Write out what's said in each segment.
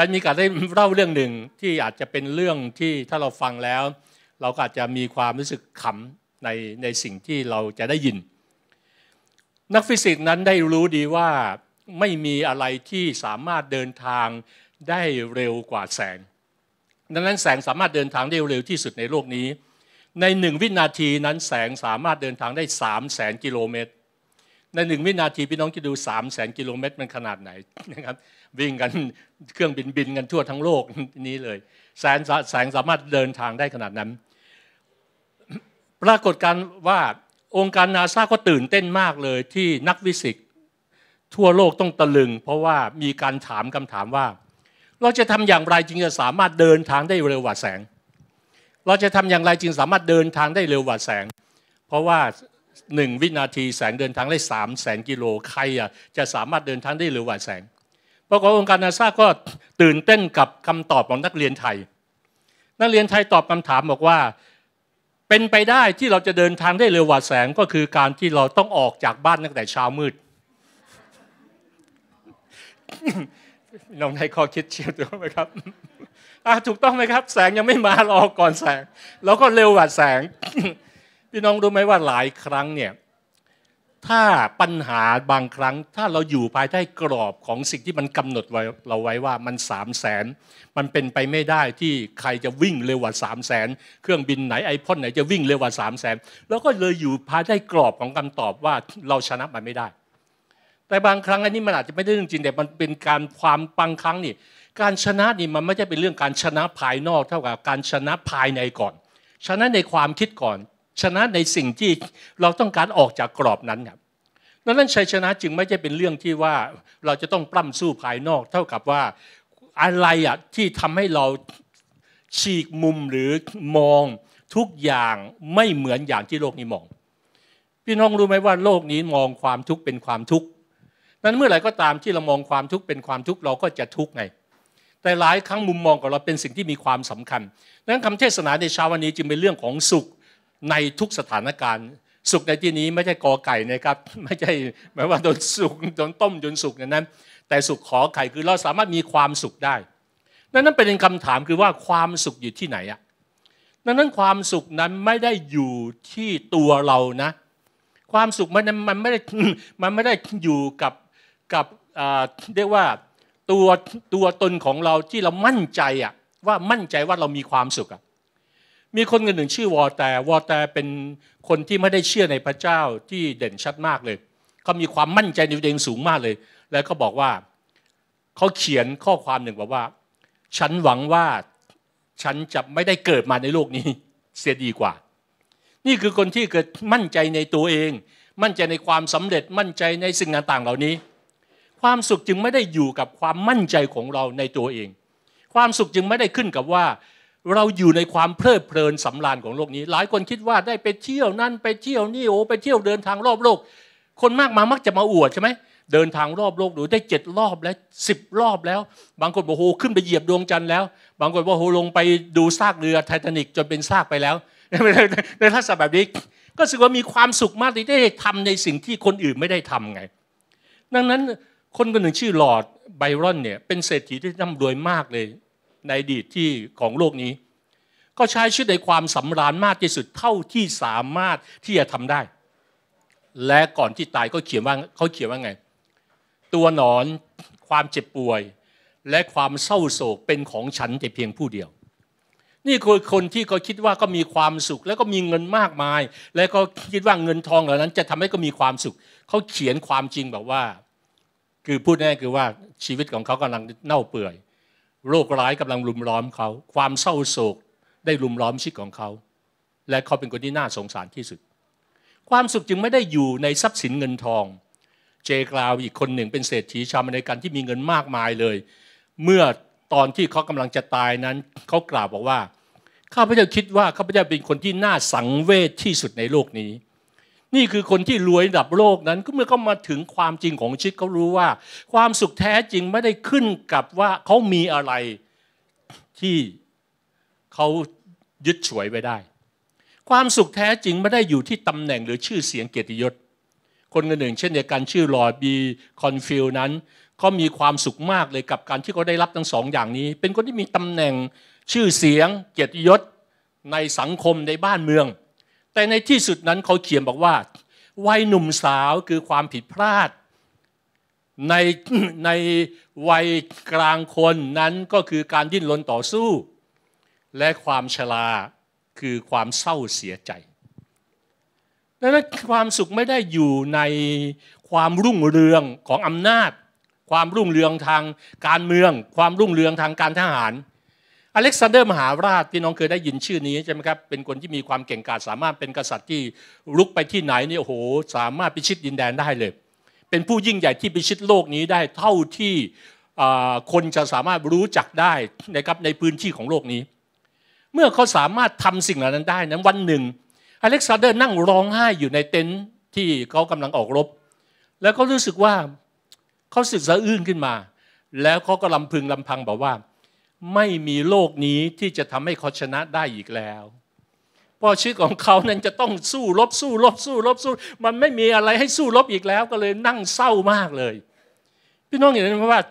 จะมีการได้เล่าเรื่องหนึ่งที่อาจจะเป็นเรื่องที่ถ้าเราฟังแล้ว เราก็อาจจะมีความรู้สึกขำในในสิ่งที่เราจะได้ยิน นักฟิสิกส์นั้นได้รู้ดีว่าไม่มีอะไรที่สามารถเดินทางได้เร็วกว่าแสงดังนั้นแสงสามารถเดินทางได้เร็วที่สุดในโลกนี้ ในหนึ่งวินาทีนั้นแสงสามารถเดินทางได้ 3 0 0แสนกิโลเมตรในหนึ่งวินาทีพี่น้องจะดู3 0 0แสนกิโลเมตรมันขนาดไหนนะครับ วิ่งกันเครื่องบินบินกันทั่วทั้งโลกนี้เลย แสงแสงสามารถเดินทางได้ขนาดนั้น ปรากฏการว่าองค์การนาซาก็ตื่นเต้นมากเลยที่นักวิสิกทั่วโลกต้องตะลึง เพราะว่ามีการถามคำถามว่าเราจะทำอย่างไรจึงจะสามารถเดินทางได้เร็วกว่าแสงเราจะทำอย่างไรจึงสามารถเดินทางได้เร็วกว่าแสงเพราะว่าหนึ่งวินาทีแสงเดินทางได้สามแสนกิโลใครอะจะสามารถเดินทางได้เร็วว่าแสงปรากฏองค์การนาซาก็ตื่นเต้นกับคำตอบของนักเรียนไทย นักเรียนไทยตอบคำถามบอกว่า เป็นไปได้ที่เราจะเดินทางได้เร็วกว่าแสงก็คือการที่เราต้องออกจากบ้านตั้งแต่เช้ามืดน้องในข้อคิดเชียวถูกไหมครับถูกต้องไหมครับ แสงยังไม่มาเราออกก่อนแสงแล้วก็เร็วกว่าแสงพี่น้องรู้ไหมว่าหลายครั้งเนี่ยถ้าปัญหาบางครั้งถ้าเราอยู่ภายใต้กรอบของสิ่งที่มันกำหนดไว้เราไว้ว่ามันสามแสนมันเป็นไปไม่ได้ที่ใครจะวิ่งเร็วกว่าสามแสนเครื่องบินไหนไอพ่นไหนจะวิ่งเร็วกว่าสามแสนแล้วก็เลยอยู่ภายใต้กรอบของคำตอบว่าเราชนะมันไม่ได้ แต่บางครั้งอันนี้มันอาจจะไม่ได้เรื่องจริงแต่มันเป็นการความบางครั้งนี่ การชนะนี่มันไม่ใช่เป็นเรื่องการชนะภายนอกเท่ากับการชนะภายในก่อนชนะในความคิดก่อนชนะในสิ่งที่เราต้องการออกจากกรอบนั้นครับดังนั้นชัยชนะจึงไม่ใช่เป็นเรื่องที่ว่าเราจะต้องปล้ำสู้ภายนอก เท่ากับว่าอะไรอะที่ทำให้เราฉีกมุมหรือมองทุกอย่างไม่เหมือนอย่างที่โลกนี้มอง พี่น้องรู้ไหมว่าโลกนี้มองความทุกข์เป็นความทุกข์นั้นเมื่อไหร่ก็ตามที่เรามองความทุกข์เป็นความทุกข์เราก็จะทุกข์ไงแต่หลายครั้งมุมมองของเราเป็นสิ่งที่มีความสำคัญดังนั้นคำเทศนาในเช้าวันนี้จึงเป็นเรื่องของสุขในทุกสถานการณ์ สุกในที่นี้ไม่ใช่กอไก่นะครับไม่ใช่หมายว่าโดนสุกโดนต้มจนสุกอย่างนั้น แต่สุกขอไข่คือเราสามารถมีความสุขได้นั่นนั้นเป็นคำถามคือว่าความสุขอยู่ที่ไหนอะนังนั้นความสุขนั้นไม่ได้อยู่ที่ตัวเรานะความสุขมันมันไม่ได้มันไม่ได้อยู่กับกับเรียกว่าตัวตัวตนของเราที่เรามั่นใจอะว่ามั่นใจว่าเรามีความสุขอะมีคนคนหนึ่งชื่อวอแตวอแตเป็นคนที่ไม่ได้เชื่อในพระเจ้าที่เด่นชัดมากเลย เขามีความมั่นใจในตัวเองสูงมากเลย แล้วก็บอกว่าเขาเขียนข้อความหนึ่งบอกว่า ฉันหวังว่าฉันจะไม่ได้เกิดมาในโลกนี้ เสียดีกว่า นี่คือคนที่เกิดมั่นใจในตัวเอง มั่นใจในความสำเร็จ มั่นใจในสิ่งต่างๆเหล่านี้ ความสุขจึงไม่ได้อยู่กับความมั่นใจของเราในตัวเอง ความสุขจึงไม่ได้ขึ้นกับว่าเราอยู่ในความเพลิดเพลินสำราญของโลกนี้ หลายคนคิดว่าได้ไปเที่ยวนั่นไปเที่ยวนี่โอ้ไปเที่ยวเดินทางรอบโลกคนมากมามักจะมาอวดใช่ไหมเดินทางรอบโลกดูได้เจ็ดรอบแล้วสิบรอบแล้วบางคนบอกโอ้ขึ้นไปเหยียบดวงจันทร์แล้ว บางคนบอกโอ้ลงไปดูซากเรือไททานิกจนเป็นซากไปแล้ว ในทัศนณะแบบนี้ก็รู้สึกว่ามีความสุขมากที่ได้ทำในสิ่งที่คนอื่นไม่ได้ทำไง ดังนั้นคนคนหนึ่งชื่อหลอดไบรอนเนี่ยเป็นเศรษฐีที่ร่ำรวยมากเลยในอดีตที่ของโลกนี้ ก็ใช้ชีวิตในความสำราญมากที่สุดเท่าที่สามารถที่จะทำได้ และก่อนที่ตายก็เขียนว่าเขาเขียนว่าไง ตัวหนอนความเจ็บป่วย และความเศร้าโศกเป็นของฉันแต่เพียงผู้เดียว นี่คือคนที่เขาคิดว่าก็มีความสุข แล้วก็มีเงินมากมาย แล้วก็คิดว่าเงินทองเหล่านั้นจะทำให้ก็มีความสุข เขาเขียนความจริงแบบว่า คือพูดง่ายคือว่าชีวิตของเขากำลังเน่าเปื่อยโรคร้ายกำลังลุมล้อมเขา ความเศร้าโศกได้ลุมล้อมชีวิตของเขา และเขาเป็นคนที่น่าสงสารที่สุด ความสุขจึงไม่ได้อยู่ในทรัพย์สินเงินทอง เจกราวอีกคนหนึ่งเป็นเศรษฐีชาวอเมริกันที่มีเงินมากมายเลย เมื่อตอนที่เขากำลังจะตายนั้น เขากล่าวบอกว่าข้าพเจ้าคิดว่าข้าพเจ้าเป็นคนที่น่าสังเวชที่สุดในโลกนี้นี่คือคนที่รวยระดับโลกนั้นก็เมื่อเขามาถึงความจริงของชีวิตเขารู้ว่า ความสุขแท้จริงไม่ได้ขึ้นกับว่าเขามีอะไรที่เขายึดฉวยไว้ได้ ความสุขแท้จริงไม่ได้อยู่ที่ตำแหน่งหรือชื่อเสียงเกียรติยศ คนคนหนึ่งเช่นเดียวกันชื่อลอร์ดบีคอนฟิลนั้น ก็มีความสุขมากเลยกับการที่เขาได้รับทั้งสองอย่างนี้ เป็นคนที่มีตำแหน่งชื่อเสียงเกียรติยศในสังคมในบ้านเมืองแต่ในที่สุดนั้นเขาเขียนบอกว่า วัยหนุ่มสาวคือความผิดพลาด ในในวัยกลางคนนั้นก็คือการดิ้นรนต่อสู้ และความชราคือความเศร้าเสียใจดังนั้นความสุขไม่ได้อยู่ในความรุ่งเรืองของอำนาจ ความรุ่งเรืองทางการเมือง ความรุ่งเรืองทางการทหารอเล็กซานเดอร์มหาราชพี่น้องเคยได้ยินชื่อนี้ใช่ไหมครับเป็นคนที่มีความเก่งกาจสามารถเป็นกษัตริย์ที่ลุกไปที่ไหนเนี่ยโอ้โห สามารถพิชิตดินแดนได้เลย เป็นผู้ยิ่งใหญ่ที่พิชิตโลกนี้ได้เท่าที่คนจะสามารถรู้จักได้นะครับในพื้นที่ของโลกนี้ เมื่อเขาสามารถทำสิ่งเหล่านั้นได้นั้นวันหนึ่ง อเล็กซานเดอร์นั่งร้องไห้อยู่ในเต็นท์ที่เขากำลังออกรบ แล้วก็รู้สึกว่าเขาสึกสะอื้นขึ้นมา แล้วเขาก็ลำพึงลำพังบอกว่าไม่มีโลกนี้ที่จะทำให้เขาชนะได้อีกแล้ว เพราะชีวิตของเขานั้นจะต้องสู้รบสู้ รบสู้รบสู้ มันไม่มีอะไรให้สู้รบอีกแล้ว ก็เลยนั่งเศร้ามากเลย พี่น้องเห็นไหมว่า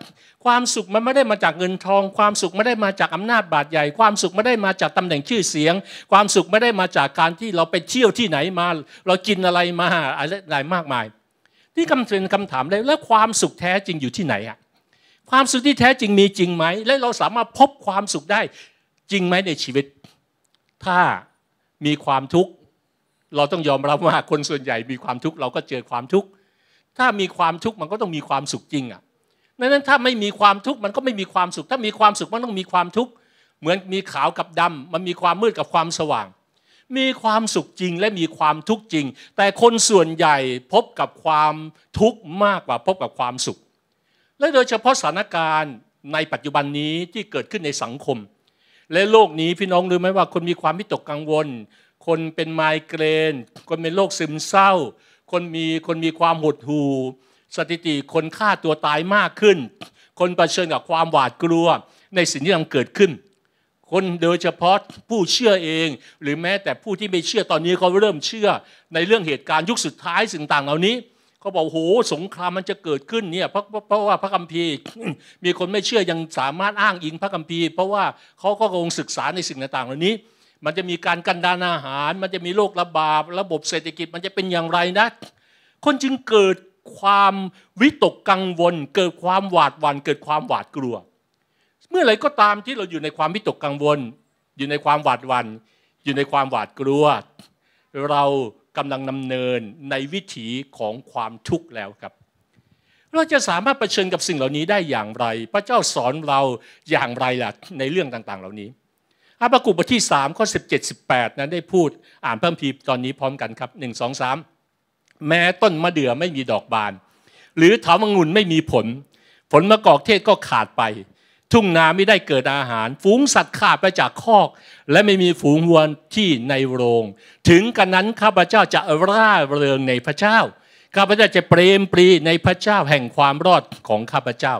ความสุขมันไม่ได้มาจากเงินทอง ความสุขไม่ได้มาจากอำนาจบาดใหญ่ความสุขไม่ได้มาจากตำแหน่งชื่อเสียง ความสุขไม่ได้มาจากการที่เราไปเที่ยวที่ไหนมา เรากินอะไรมาอะไรมากมาย ที่คำคำถามเลยแล้วความสุขแท้จริงอยู่ที่ไหนอะความสุขที่แท้จริงมีจริงไหมและเราสามารถพบความสุขได้จริงไหมในชีวิต ถ้ามีความทุกข์เราต้องยอมรับว่าคนส่วนใหญ่มีความทุกข์เราก็เจอความทุกข์ถ้ามีความทุกข์มันก็ต้องมีความสุขจริงอ่ะดังนั้นถ้าไม่มีความทุกข์มันก็ไม่มีความสุข ถ้ามีความสุขมันต้องมีความทุกข์เหมือนมีขาวกับดำ มันมีความมืดกับความสว่าง มีความสุขจริงและมีความทุกข์จริง แต่คนส่วนใหญ่พบกับความทุกข์มากกว่าพบกับความสุขและโดยเฉพาะสถานการณ์ในปัจจุบันนี้ที่เกิดขึ้นในสังคม และโลกนี้พี่น้องรู้ไหมว่าคนมีความวิตกกังวล คนเป็นไมเกรน คนเป็นโรคซึมเศร้า คนมีคนมีความหดหู่สถิติคนฆ่าตัวตายมากขึ้น คนเผชิญกับความหวาดกลัว ในสิ่งที่กำลังเกิดขึ้น คนโดยเฉพาะผู้เชื่อเอง หรือแม้แต่ผู้ที่ไม่เชื่อตอนนี้เขาเริ่มเชื่อ ในเรื่องเหตุการณ์ยุคสุดท้ายสิ่งต่างเหล่านี้เขาบอกโหสงครามมันจะเกิดขึ้นเนี่ย เพราะเพราะว่าพระคัมภีร์ มีคนไม่เชื่อยังสามารถอ้างอิงพระคัมภีร์ เพราะว่าเขาก็คงศึกษาในสิ่งต่างๆเหล่านี้ มันจะมีการกันดานอาหาร มันจะมีโรคระบาดระบบเศรษฐกิจมันจะเป็นอย่างไรนะ คนจึงเกิดความ วิตกกังวล เกิดความหวาดหวั่นเกิดความหวาดกลัว เมื่อไรก็ตามที่เราอยู่ในความวิตกกังวลอยู่ในความหวาดหวั่นอยู่ในความหวาดกลัวเรากำลังดำเนินในวิถีของความทุกข์แล้วครับ เราจะสามารถเผชิญกับสิ่งเหล่านี้ได้อย่างไร พระเจ้าสอนเราอย่างไรล่ะในเรื่องต่างๆ เหล่านี้อาบากุบทที่3ข้อ17 18นั้นได้พูดอ่านเพิ่มพีตอนนี้พร้อมกันครับ1 2 3แม้ต้นมะเดื่อไม่มีดอกบาน หรือถาวงุ่นไม่มีผล ผลมะกอกเทศก็ขาดไปทุ่งนาไม่ได้เกิดอาหาร ฝูงสัตว์ขาดไปจากคอก และไม่มีฝูงวัวที่ในโรง ถึงกันนั้นข้าพเจ้าจะร่าเริงในพระเจ้าข้าพเจ้าจะเปรมปรีในพระเจ้าแห่งความรอดของข้าพเจ้า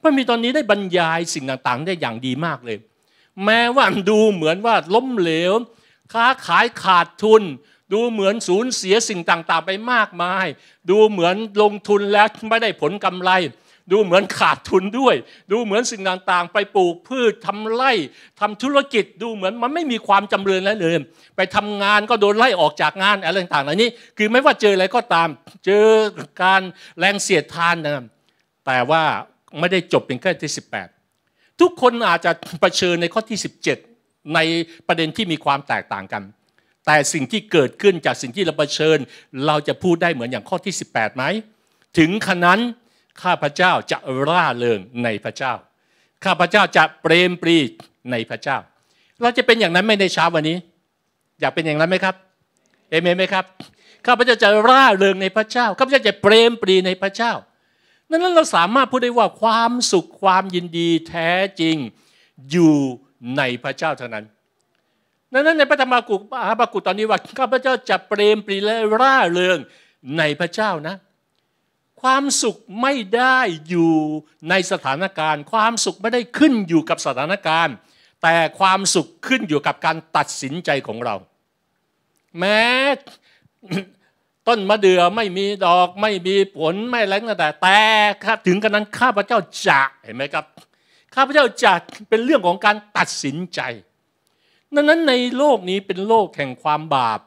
พระมีตอนนี้ได้บรรยายสิ่งต่างๆ ได้อย่างดีมากเลย แม้ว่าดูเหมือนว่าล้มเหลว ค้าขายขาดทุน ดูเหมือนสูญเสียสิ่งต่างๆ ไปมากมาย ดูเหมือนลงทุนแล้วไม่ได้ผลกำไรดูเหมือนขาดทุนด้วยดูเหมือนสิ่งต่างๆ ไปปลูกพืชทำไร่ทำธุรกิจดูเหมือนมันไม่มีความจำเริญแล้วเลย ไปทำงานก็โดนไล่ออกจากงาน อะไรต่างๆเหล่านี้ คือไม่ว่าเจออะไรก็ตามเจอการแรงเสียดทานนะแต่ว่าไม่ได้จบเป็นแค่ที่ 18 ทุกคนอาจจะะเผชิญในข้อที่ 17 ในประเด็นที่มีความแตกต่างกัน แต่สิ่งที่เกิดขึ้นจากสิ่งที่เราเผชิญ เราจะพูดได้เหมือนอย่างข้อที่ 18 ไหมถึงขนาดนข้าพเจ้าจะร่าเริงในพระเจ้า ข้าพเจ้าจะเปรมปรีในพระเจ้า เราจะเป็นอย่างนั้นไม่ในเช้าวันนี้ อยากเป็นอย่างนั้นไหมครับ เอเมนไหมครับ ข้าพเจ้าจะร่าเริงในพระเจ้า ข้าพเจ้าจะเปรมปรีในพระเจ้า นั้นเราสามารถพูดได้ว่าความสุขความยินดีแท้จริงอยู่ในพระเจ้าเท่านั้น นั้น ในพระธรรมกุกฮาบากุตอนนี้ว่าข้าพเจ้าจะเปรมปรีและร่าเริงในพระเจ้านะความสุขไม่ได้อยู่ในสถานการณ์ ความสุขไม่ได้ขึ้นอยู่กับสถานการณ์ แต่ความสุขขึ้นอยู่กับการตัดสินใจของเรา แม้ต้นมะเดื่อไม่มีดอกไม่มีผลไม่แรงแต่ แต่ถึงกระนั้นข้าพเจ้าจะเห็นไหมครับข้าพเจ้าจะเป็นเรื่องของการตัดสินใจนั้นในโลกนี้เป็นโลกแห่งความบาป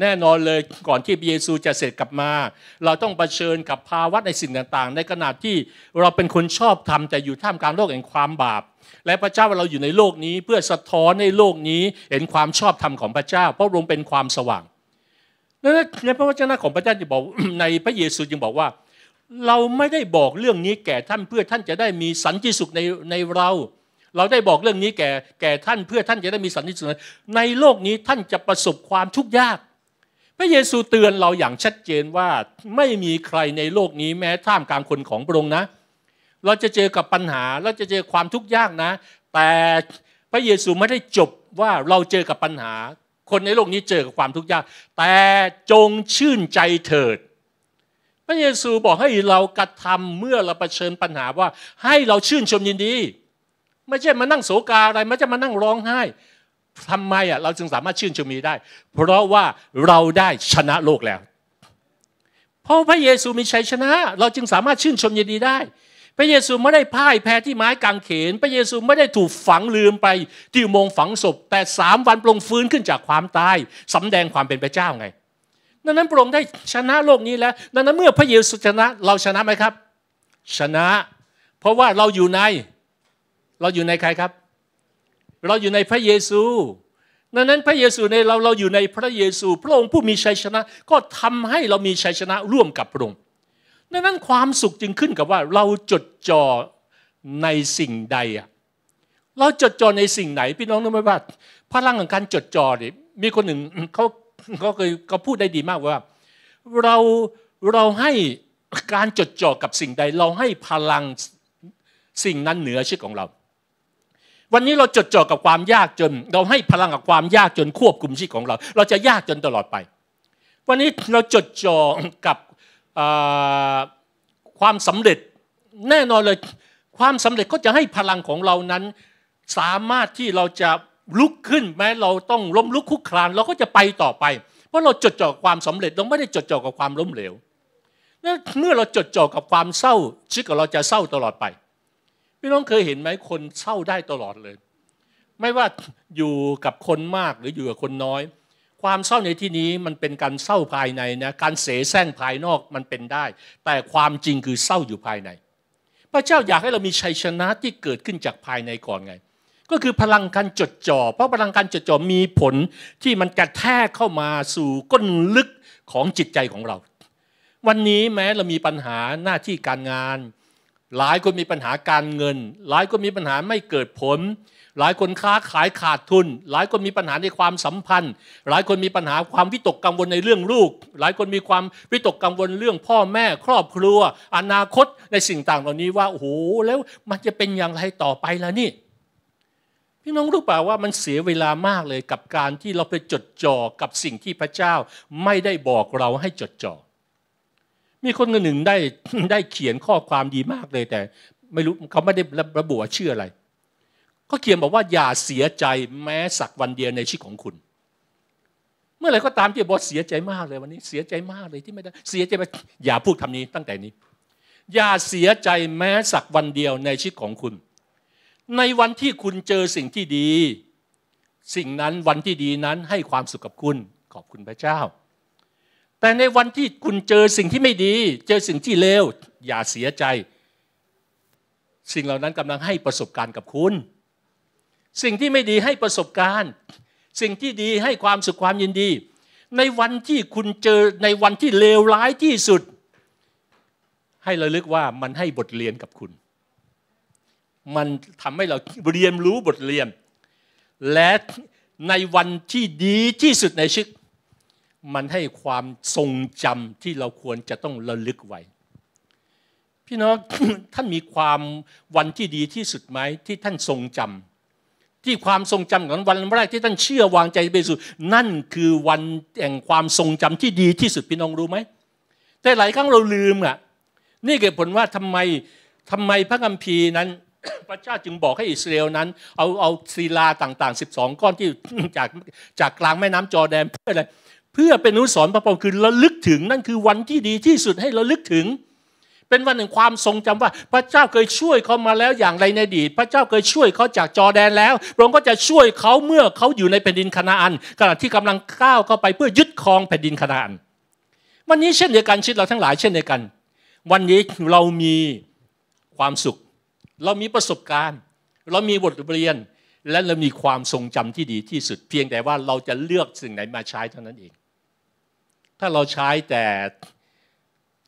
แน่นอนเลยก่อนที่เยซูจะเสร็จกลับมา เราต้องเผชิญกับภาวะในสิ่งต่างๆ ในขณะที่เราเป็นคนชอบทำแต่อยู่ท่ามกลางโลกแห่งความบาป และพระเจ้าเราอยู่ในโลกนี้ เพื่อสะท้อนในโลกนี้เห็นความชอบธรรมของพระเจ้า เพราะลงเป็นความสว่างในพระวจนะของพระเจ้าจะบอกในพระเยซูจึงบอกว่า เราไม่ได้บอกเรื่องนี้แก่ท่านเพื่อท่านจะได้มีสันติสุขในในเรา เราได้บอกเรื่องนี้แก่แก่ท่านเพื่อท่านจะได้มีสันติสุขในโลกนี้ท่านจะประสบความทุกข์ยากพระเยซูเตือนเราอย่างชัดเจนว่าไม่มีใครในโลกนี้แม้ท่ามกลางคนของพระองค์นะ เราจะเจอกับปัญหา เราจะเจอความทุกข์ยากนะ แต่พระเยซูไม่ได้จบว่าเราเจอกับปัญหา คนในโลกนี้เจอกับความทุกข์ยากแต่จงชื่นใจเถิด พระเยซูบอกให้เรากระทำเมื่อเราเผชิญปัญหาว่าให้เราชื่นชมยินดี ไม่ใช่มานั่งโศกาอะไร ไม่ใช่มานั่งร้องไห้ทำไมอ่ะ เราจึงสามารถชื่นชมมีได้ เพราะว่าเราได้ชนะโลกแล้ว เพราะพระเยซูมีชัยชนะ เราจึงสามารถชื่นชมยินดีได้ พระเยซูไม่ได้พ่ายแพ้ที่ไม้กางเขน พระเยซูไม่ได้ถูกฝังลืมไปที่โมงฝังศพแต่สามวันปรงฟื้นขึ้นจากความตายสำแดงความเป็นพระเจ้าไงดังนั้นปรงได้ชนะโลกนี้แล้ว ดังนั้นเมื่อพระเยซูชนะเราชนะไหมครับ ชนะ เพราะว่าเราอยู่ในเราอยู่ในใครครับเราอยู่ในพระเยซูดังนั้นพระเยซูในเราเราอยู่ในพระเยซู พระองค์ผู้มีชัยชนะก็ทำให้เรามีชัยชนะร่วมกับพระองค์ดังนั้นความสุขจึงขึ้นกับว่าเราจดจ่อในสิ่งใดอะเราจดจ่อในสิ่งไหน พี่น้องรู้ไหมว่าพลังของการจดจ่อนี่มีคนหนึ่งเขาเขาเคยเขาพูดได้ดีมากว่า เราเราให้การจดจ่อกับสิ่งใด เราให้พลังสิ่งนั้นเหนือชีวิตของเราวันนี้เราจดจ่อกับความยากจน เราให้พลังกับความยากจนควบคุมชีวิตของเรา เราจะยากจนตลอดไป วันนี้เราจดจ่อกับความสำเร็จ แน่นอนเลยความสำเร็จก็จะให้พลังของเรานั้น สามารถที่เราจะลุกขึ้นแม้เราต้องล้มลุกคุกคลานเราก็จะไปต่อไป เพราะเราจดจ่อความสำเร็จเราไม่ได้จดจ่อกับความล้มเหลวเมื่อเราจดจ่อกับความเศร้าชีวิตเราจะเศร้าตลอดไปี่น้องเคยเห็นไหมคนเศร้าได้ตลอดเลย ไม่ว่าอยู่กับคนมากหรืออยู่กับคนน้อย ความเศร้าในที่นี้มันเป็นการเศร้าภายในนะการเสแสร้งภายนอกมันเป็นได้ แต่ความจริงคือเศร้าอยู่ภายใน พระเจ้าอยากให้เรามีชัยชนะที่เกิดขึ้นจากภายในก่อนไง ก็คือพลังการจดจ่อเพราะพลังการจดจ่อมีผลที่มันกระแทกเข้ามาสู่ก้นลึกของจิตใจของเรา วันนี้แม้เรามีปัญหาหน้าที่การงานหลายคนมีปัญหาการเงิน หลายคนมีปัญหาไม่เกิดผล หลายคนค้าขายขาดทุน หลายคนมีปัญหาในความสัมพันธ์ หลายคนมีปัญหาความวิตกกังวลในเรื่องลูก หลายคนมีความวิตกกังวลเรื่องพ่อแม่ครอบครัว อนาคตในสิ่งต่างเหล่านี้ว่าโอ้โหแล้วมันจะเป็นอย่างไรต่อไปล่ะนี่ พี่น้องรู้เปล่าว่ามันเสียเวลามากเลยกับการที่เราไปจดจ่อกับสิ่งที่พระเจ้า ไม่ได้บอกเราให้จดจ่อมีคนคนหนึ่งได้ได้เขียนข้อความดีมากเลยแต่ ไม่รู้เขาไม่ได้ระบุว่าชื่ออะไร ก็เขียนบอกว่า อย่าเสียใจแม้สักวันเดียวในชีวิตของคุณ เมื่อไรก็ตามที่บอสเสียใจมากเลยวันนี้เสียใจมากเลยที่ไม่ได้เสียใจไปอย่าพูดคำนี้ตั้งแต่นี้ อย่าเสียใจแม้สักวันเดียวในชีวิตของคุณ ในวันที่คุณเจอสิ่งที่ดีสิ่งนั้นวันที่ดีนั้นให้ความสุขกับคุณขอบคุณพระเจ้าแต่ในวันที่คุณเจอสิ่งที่ไม่ดี เจอสิ่งที่เลวอย่าเสียใจ สิ่งเหล่านั้นกำลังให้ประสบการณ์กับคุณ สิ่งที่ไม่ดีให้ประสบการณ์ สิ่งที่ดีให้ความสุขความยินดี ในวันที่คุณเจอในวันที่เลวร้ายที่สุด ให้เราลึกว่ามันให้บทเรียนกับคุณ มันทำให้เราเรียนรู้บทเรียน และในวันที่ดีที่สุดในชีวิตมันให้ความทรงจำที่เราควรจะต้องระลึกไว้พี่น้องท่านมีความวันที่ดีที่สุดไหม ที่ท่านทรงจำที่ความทรงจำของวันแรกที่ท่านเชื่อวางใจไปสุด นั่นคือวันแห่งความทรงจำที่ดีที่สุดพี่น้องรู้ไหม แต่หลายครั้งเราลืมอ่ะนี่เกิดผลว่าทำไมทำไมพระคัมภีร์นั้น พระเจ้าจึงบอกให้อิสราเอลนั้นเอาเอาศิลาต่าง ๆ 12 ก้อนที่จากจากกลางแม่น้ำจอแดนเพื่ออะไรพื่อเป็นอนุสรณพระพรคือระลึกถึงนั่นคือวันที่ดีที่สุดให้ระลึกถึง เป็นวันแห่งความทรงจำว่า พระเจ้าเคยช่วยเขามาแล้วอย่างไรในอดีตพระเจ้าเคยช่วยเขาจากจอแดนแล้วพระองค์ก็จะช่วยเขาเมื่อเขาอยู่ในแผ่นดินคณาอันขณะที่กำลังก้าวเข้าไปเพื่อยึดครองแผ่นดินคณาอันวันนี้เช่นเดียวกันชิดเราทั้งหลายเช่นเดียวกัน วันนี้เรามีความสุข เรามีประสบการณ์ เรามีบทเรียนและเรามีความทรงจำที่ดีที่สุดเพียงแต่ว่าเราจะเลือกสิ่งไหนมาใช้เท่านั้นเองถ้าเราใช้แต่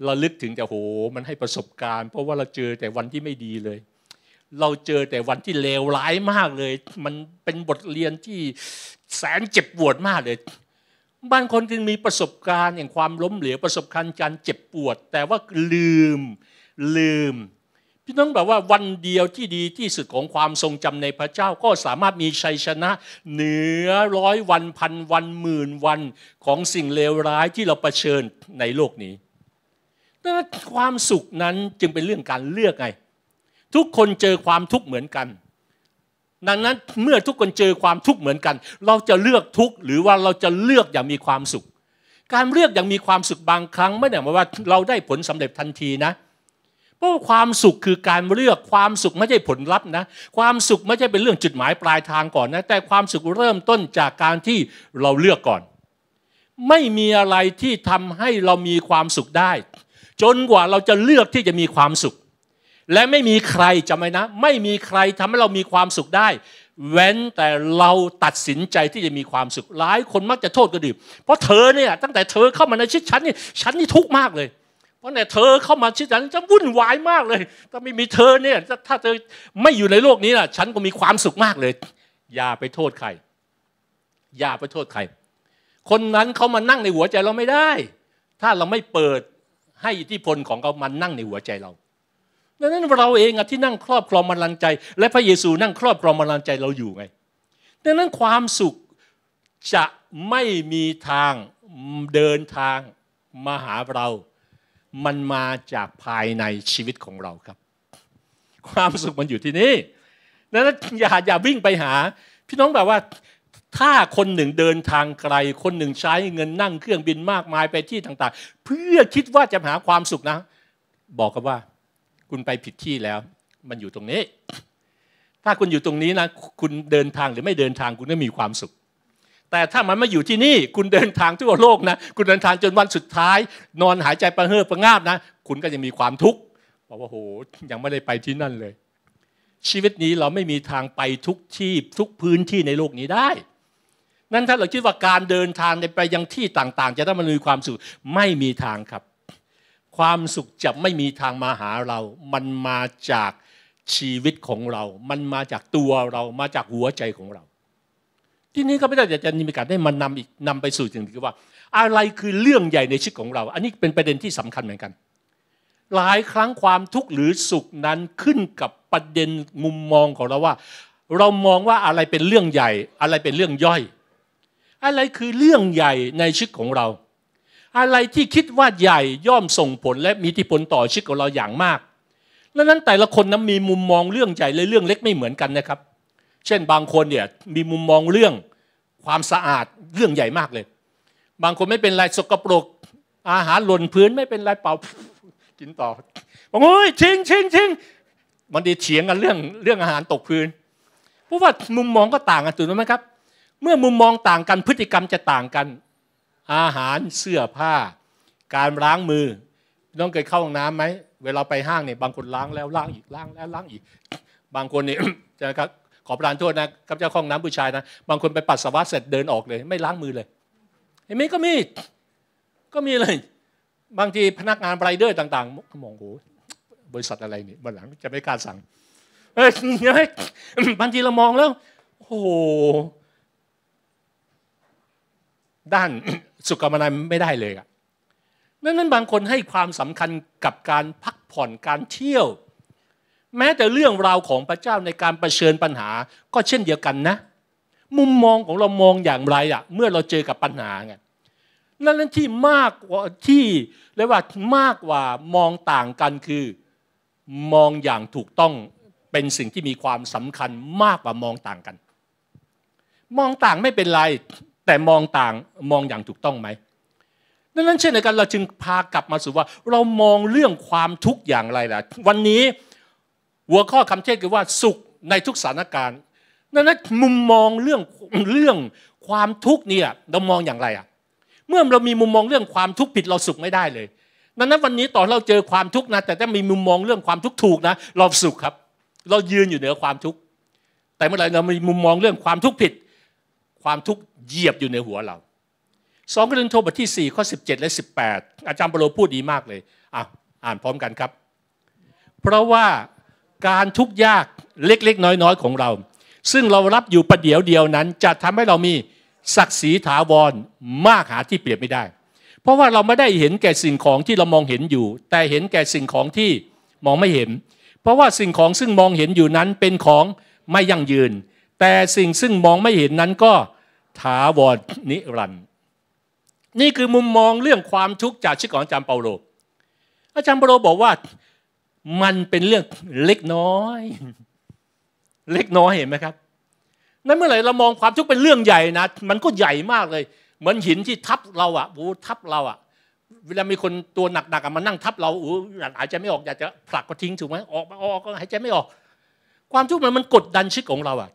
เราลึกถึงแต่โห มันให้ประสบการณ์ เพราะว่าเราเจอแต่วันที่ไม่ดีเลย เราเจอแต่วันที่เลวร้ายมากเลย มันเป็นบทเรียนที่แสนเจ็บปวดมากเลยบางคนจึงมีประสบการณ์ อย่างความล้มเหลวประสบการณ์การเจ็บปวด แต่ว่าลืม ลืมพี่น้องแบบว่าวันเดียวที่ดีที่สุดของความทรงจำในพระเจ้าก็สามารถมีชัยชนะ เหนือร้อยวันพันวันหมื่นวันของสิ่งเลวร้ายที่เราเผชิญในโลกนี้ดังนั้นความสุขนั้นจึงเป็นเรื่องการเลือกไง ทุกคนเจอความทุกข์เหมือนกัน ดังนั้นเมื่อทุกคนเจอความทุกข์เหมือนกัน เราจะเลือกทุกข์หรือว่าเราจะเลือกอย่างมีความสุข การเลือกอย่างมีความสุขบางครั้ง ไม่ได้หมายว่าเราได้ผลสำเร็จทันทีนะเเพราะความสุขคือการเลือกความสุขไม่ใช่ผลลัพธ์นะความสุขไม่ใช่เป็นเรื่องจุดหมายปลายทางก่อนนะแต่ความสุขเริ่มต้นจากการที่เราเลือกก่อน ไม่มีอะไรที่ทำให้เรามีความสุขได้ จนกว่าเราจะเลือกที่จะมีความสุข และไม่มีใครจำไว้นะไม่มีใครทำให้เรามีความสุขได้เว้นแต่เราตัดสินใจที่จะมีความสุขหลายคนมักจะโทษกระดิบเพราะเธอเนี่ยตั้งแต่เธอเข้ามาในชีวิตฉันเนี่ยฉันนี่ทุกข์มากเลยราะเนี่ยเธอเข้ามาชิดฉันจะวุ่นวายมากเลย ถ้าไม่มีเธอเนี่ยถ้าเธอไม่อยู่ในโลกนี้นะฉันก็มีความสุขมากเลย อย่าไปโทษใคร อย่าไปโทษใคร คนนั้นเขามานั่งในหัวใจเราไม่ได้ ถ้าเราไม่เปิดให้อิทธิพลของเขามันนั่งในหัวใจเรา ดังนั้นเราเองอะที่นั่งครอบครองมันลังใจ และพระเยซูนั่งครอบครองมันลังใจเราอยู่ไงดังนั้นความสุขจะไม่มีทางเดินทางมาหาเรามันมาจากภายในชีวิตของเราครับ ความสุขมันอยู่ที่นี่ นั้นอย่าอย่าวิ่งไปหา พี่น้องแบบว่าถ้าคนหนึ่งเดินทางไกลคนหนึ่งใช้เงินนั่งเครื่องบินมากมายไปที่ต่าง ๆ เพื่อคิดว่าจะหาความสุขนะ บอกกับว่า คุณไปผิดที่แล้ว มันอยู่ตรงนี้ ถ้าคุณอยู่ตรงนี้นะ คุณเดินทางหรือไม่เดินทางคุณก็มีความสุขแต่ถ้ามันมาอยู่ที่นี่ คุณเดินทางทั่วโลกนะคุณเดินทางจนวันสุดท้าย นอนหายใจประเฮือประงาบนะคุณก็ยังมีความทุกข์บอกว่าโหยังไม่ได้ไปที่นั่นเลย ชีวิตนี้เราไม่มีทางไปทุกที่ทุกพื้นที่ในโลกนี้ได้นั่นถ้าเราคิดว่าการเดินทางไปยังที่ต่าง ๆ จะต้องมันมีความสุขไม่มีทางครับ ความสุขจะไม่มีทางมาหาเรา มันมาจากชีวิตของเรา มันมาจากตัวเรา มาจากหัวใจของเราที่นี้ก็ไม่ได้อยากจะมีโอกาสได้มานำอีกนำไปสู่ถึงที่ว่า อะไรคือเรื่องใหญ่ในชีวิตของเรา อันนี้เป็นประเด็นที่สำคัญเหมือนกัน หลายครั้งความทุกข์หรือสุขนั้น ขึ้นกับประเด็นมุมมองของเราว่า เรามองว่าอะไรเป็นเรื่องใหญ่ อะไรเป็นเรื่องย่อย อะไรคือเรื่องใหญ่ในชีวิตของเรา อะไรที่คิดว่าใหญ่ย่อมส่งผลและมีอิทธิพลต่อชีวิตของเราอย่างมากและนั้นแต่ละคนนั้นมีมุมมองเรื่องใหญ่และเรื่องเล็กไม่เหมือนกันนะครับเช่นบางคนเนี่ยมีมุมมองเรื่องความสะอาดเรื่องใหญ่มากเลย บางคนไม่เป็นไรสกปรกอาหารหล่นพื้นไม่เป็นไรเป่ากินต่อบอกเฮ้ยชิงชิงชิงมันดีเฉียงกันเรื่องเรื่องอาหารตกพื้นพราะว่ามุมมองก็ต่างกันถูกไหมครับ เมื่อมุมมองต่างกันพฤติกรรมจะต่างกัน อาหารเสื้อผ้า การล้างมือต้องเคยเข้าห้องน้ำไหม เวลาไปห้างเนี่ยบางคนล้างแล้วล้างอีกล้างแล้วล้างอีก บางคนเนี่ยนะครับขอประทานโทษนะครับเจ้าของน้ำผู้ชายนะ บางคนไปปัสสาวะเสร็จเดินออกเลย ไม่ล้างมือเลย เห็นไหมก็มี ก็มีเลย บางทีพนักงานไรเดอร์ต่างๆมองโอ้บริษัทอะไรนี่บันหลังจะไม่กล้าสั่ง เอ้ย บางทีเรามองแล้ว โอ้ด้านสุขภนาพัไม่ได้เลยอะนั่นนั้นบางคนให้ความสำคัญกับการพักผ่อนการเที่ยวแม้แต่เรื่องราวของพระเจ้าในการรเผชิญปัญหา ก็เช่นเดียวกันนะ มุมมองของเรามองอย่างไรอะเมื่อเราเจอกับปัญหาไงนั่นนั่นที่มากกว่าที่เรียกว่ามากกว่ามองต่างกันคือมองอย่างถูกต้องเป็นสิ่งที่มีความสำคัญมากกว่ามองต่างกัน มองต่างไม่เป็นไร แต่มองต่างมองอย่างถูกต้องไหมนั้นเช่นเดียวกันเราจึงพากลับมาสู่ว่า เรามองเรื่องความทุกข์อย่างไรล่ะวันนี้หัวข้อคำเทศคือว่าสุขในทุกสถานการณ์ันั้นมุมมองเรื่องเรื่องความทุกข์เนี่ยเรามองอย่างไรอ่ะเมื่อเรามีมุมมองเรื่องความทุกข์ผิดเราสุขไม่ได้เลย นั้นวันนี้ต่อเราเจอความทุกข์นะแต่ถ้ามีมุมมองเรื่องความทุกข์ถูกนะเราสุขครับ เรายืนอยู่เหนือความทุกข์แต่เมื่อไหร่เรามีมุมมองเรื่องความทุกข์ผิดความทุกข์เหยียบอยู่ในหัวเราสองกริีโทบทที่4ข้อ17และ18 อาจารย์ปปโลพูดดีมากเลย อ่ะอ่านพร้อมกันครับ เพราะว่าการทุกข์ยากเล็กๆ น้อยๆ ของเรา ซึ่งเรารับอยู่ประเดี๋ยวเดียวนั้น จะทำให้เรามีศักดิ์ศรีถาวรมากหาที่เปรียบไม่ได้ เพราะว่าเราไม่ได้เห็นแก่สิ่งของที่เรามองเห็นอยู่ แต่เห็นแก่สิ่งของที่มองไม่เห็น เพราะว่าสิ่งของซึ่งมองเห็นอยู่นั้นเป็นของไม่ยั่งยืน แต่สิ่งซึ่งมองไม่เห็นนั้นก็ถาวรนิรันดร์นี่คือมุมมองเรื่องความทุกข์จากชิคกของอาจารย์เปาโลอาจารย์เปาโลบอกว่ามันเป็นเรื่องเล็กน้อย เล็กน้อยเห็นไหมครับ นั้นเมื่อไหร่เรามองความทุกข์เป็นเรื่องใหญ่นะมันก็ใหญ่มากเลย เหมือนหินที่ทับเราอ่ะโอ้ทับเราอ่ะ เวลามีคนตัวหนักๆมานั่งทับเราโอ้หายใจไม่ออกอยากจะผลักก็ทิ้งถูกไหมออกมาออกก็หายใจไม่ออก ความทุกข์มันมันกดดันชีวิตของเราอ่ะ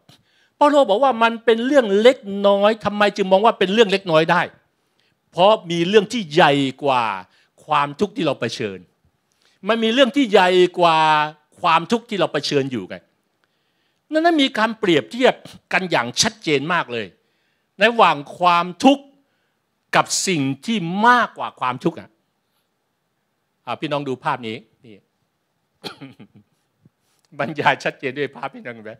เปาโลบอกว่ามันเป็นเรื่องเล็กน้อย ทำไมจึงมองว่าเป็นเรื่องเล็กน้อยได้ เพราะมีเรื่องที่ใหญ่กว่าความทุกข์ที่เราเผชิญมันมีเรื่องที่ใหญ่กว่าความทุกข์ที่เราเผชิญอยู่ไงนั้นมีการเปรียบเทียบกันอย่างชัดเจนมากเลยระหว่างความทุกข์กับสิ่งที่มากกว่าความทุกข์อ่ะพี่น้องดูภาพนี้นี่บรรยายชัดเจนด้วยภาพพี่น้องไหม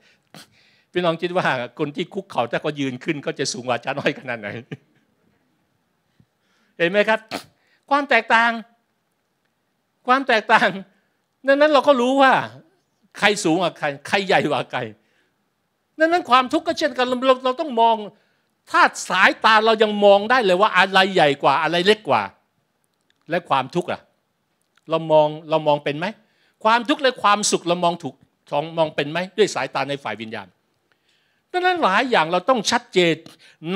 พี่น้องคิดว่าคนที่คุกเข่าถ้าก็ยืนขึ้นก็จะสูงกว่าจ้าน้อยขนาดไหนเห็นไหมครับ ความแตกต่างความแตกต่างนั้นั้นเราก็รู้ว่าใครสูงกว่าใครใครใหญ่กว่าใครนั้นั้นความทุกข์ก็เช่นกันเราเราต้องมอง ถ้าสายตาเรายังมองได้เลยว่าอะไรใหญ่กว่าอะไรเล็กกว่า และความทุกข์อะเรามองเรามองเป็นไหม ความทุกข์และความสุขเรามองถูกทองมองเป็นไหม ด้วยสายตาในฝ่ายวิญญาณดังนั้นหลายอย่างเราต้องชัดเจน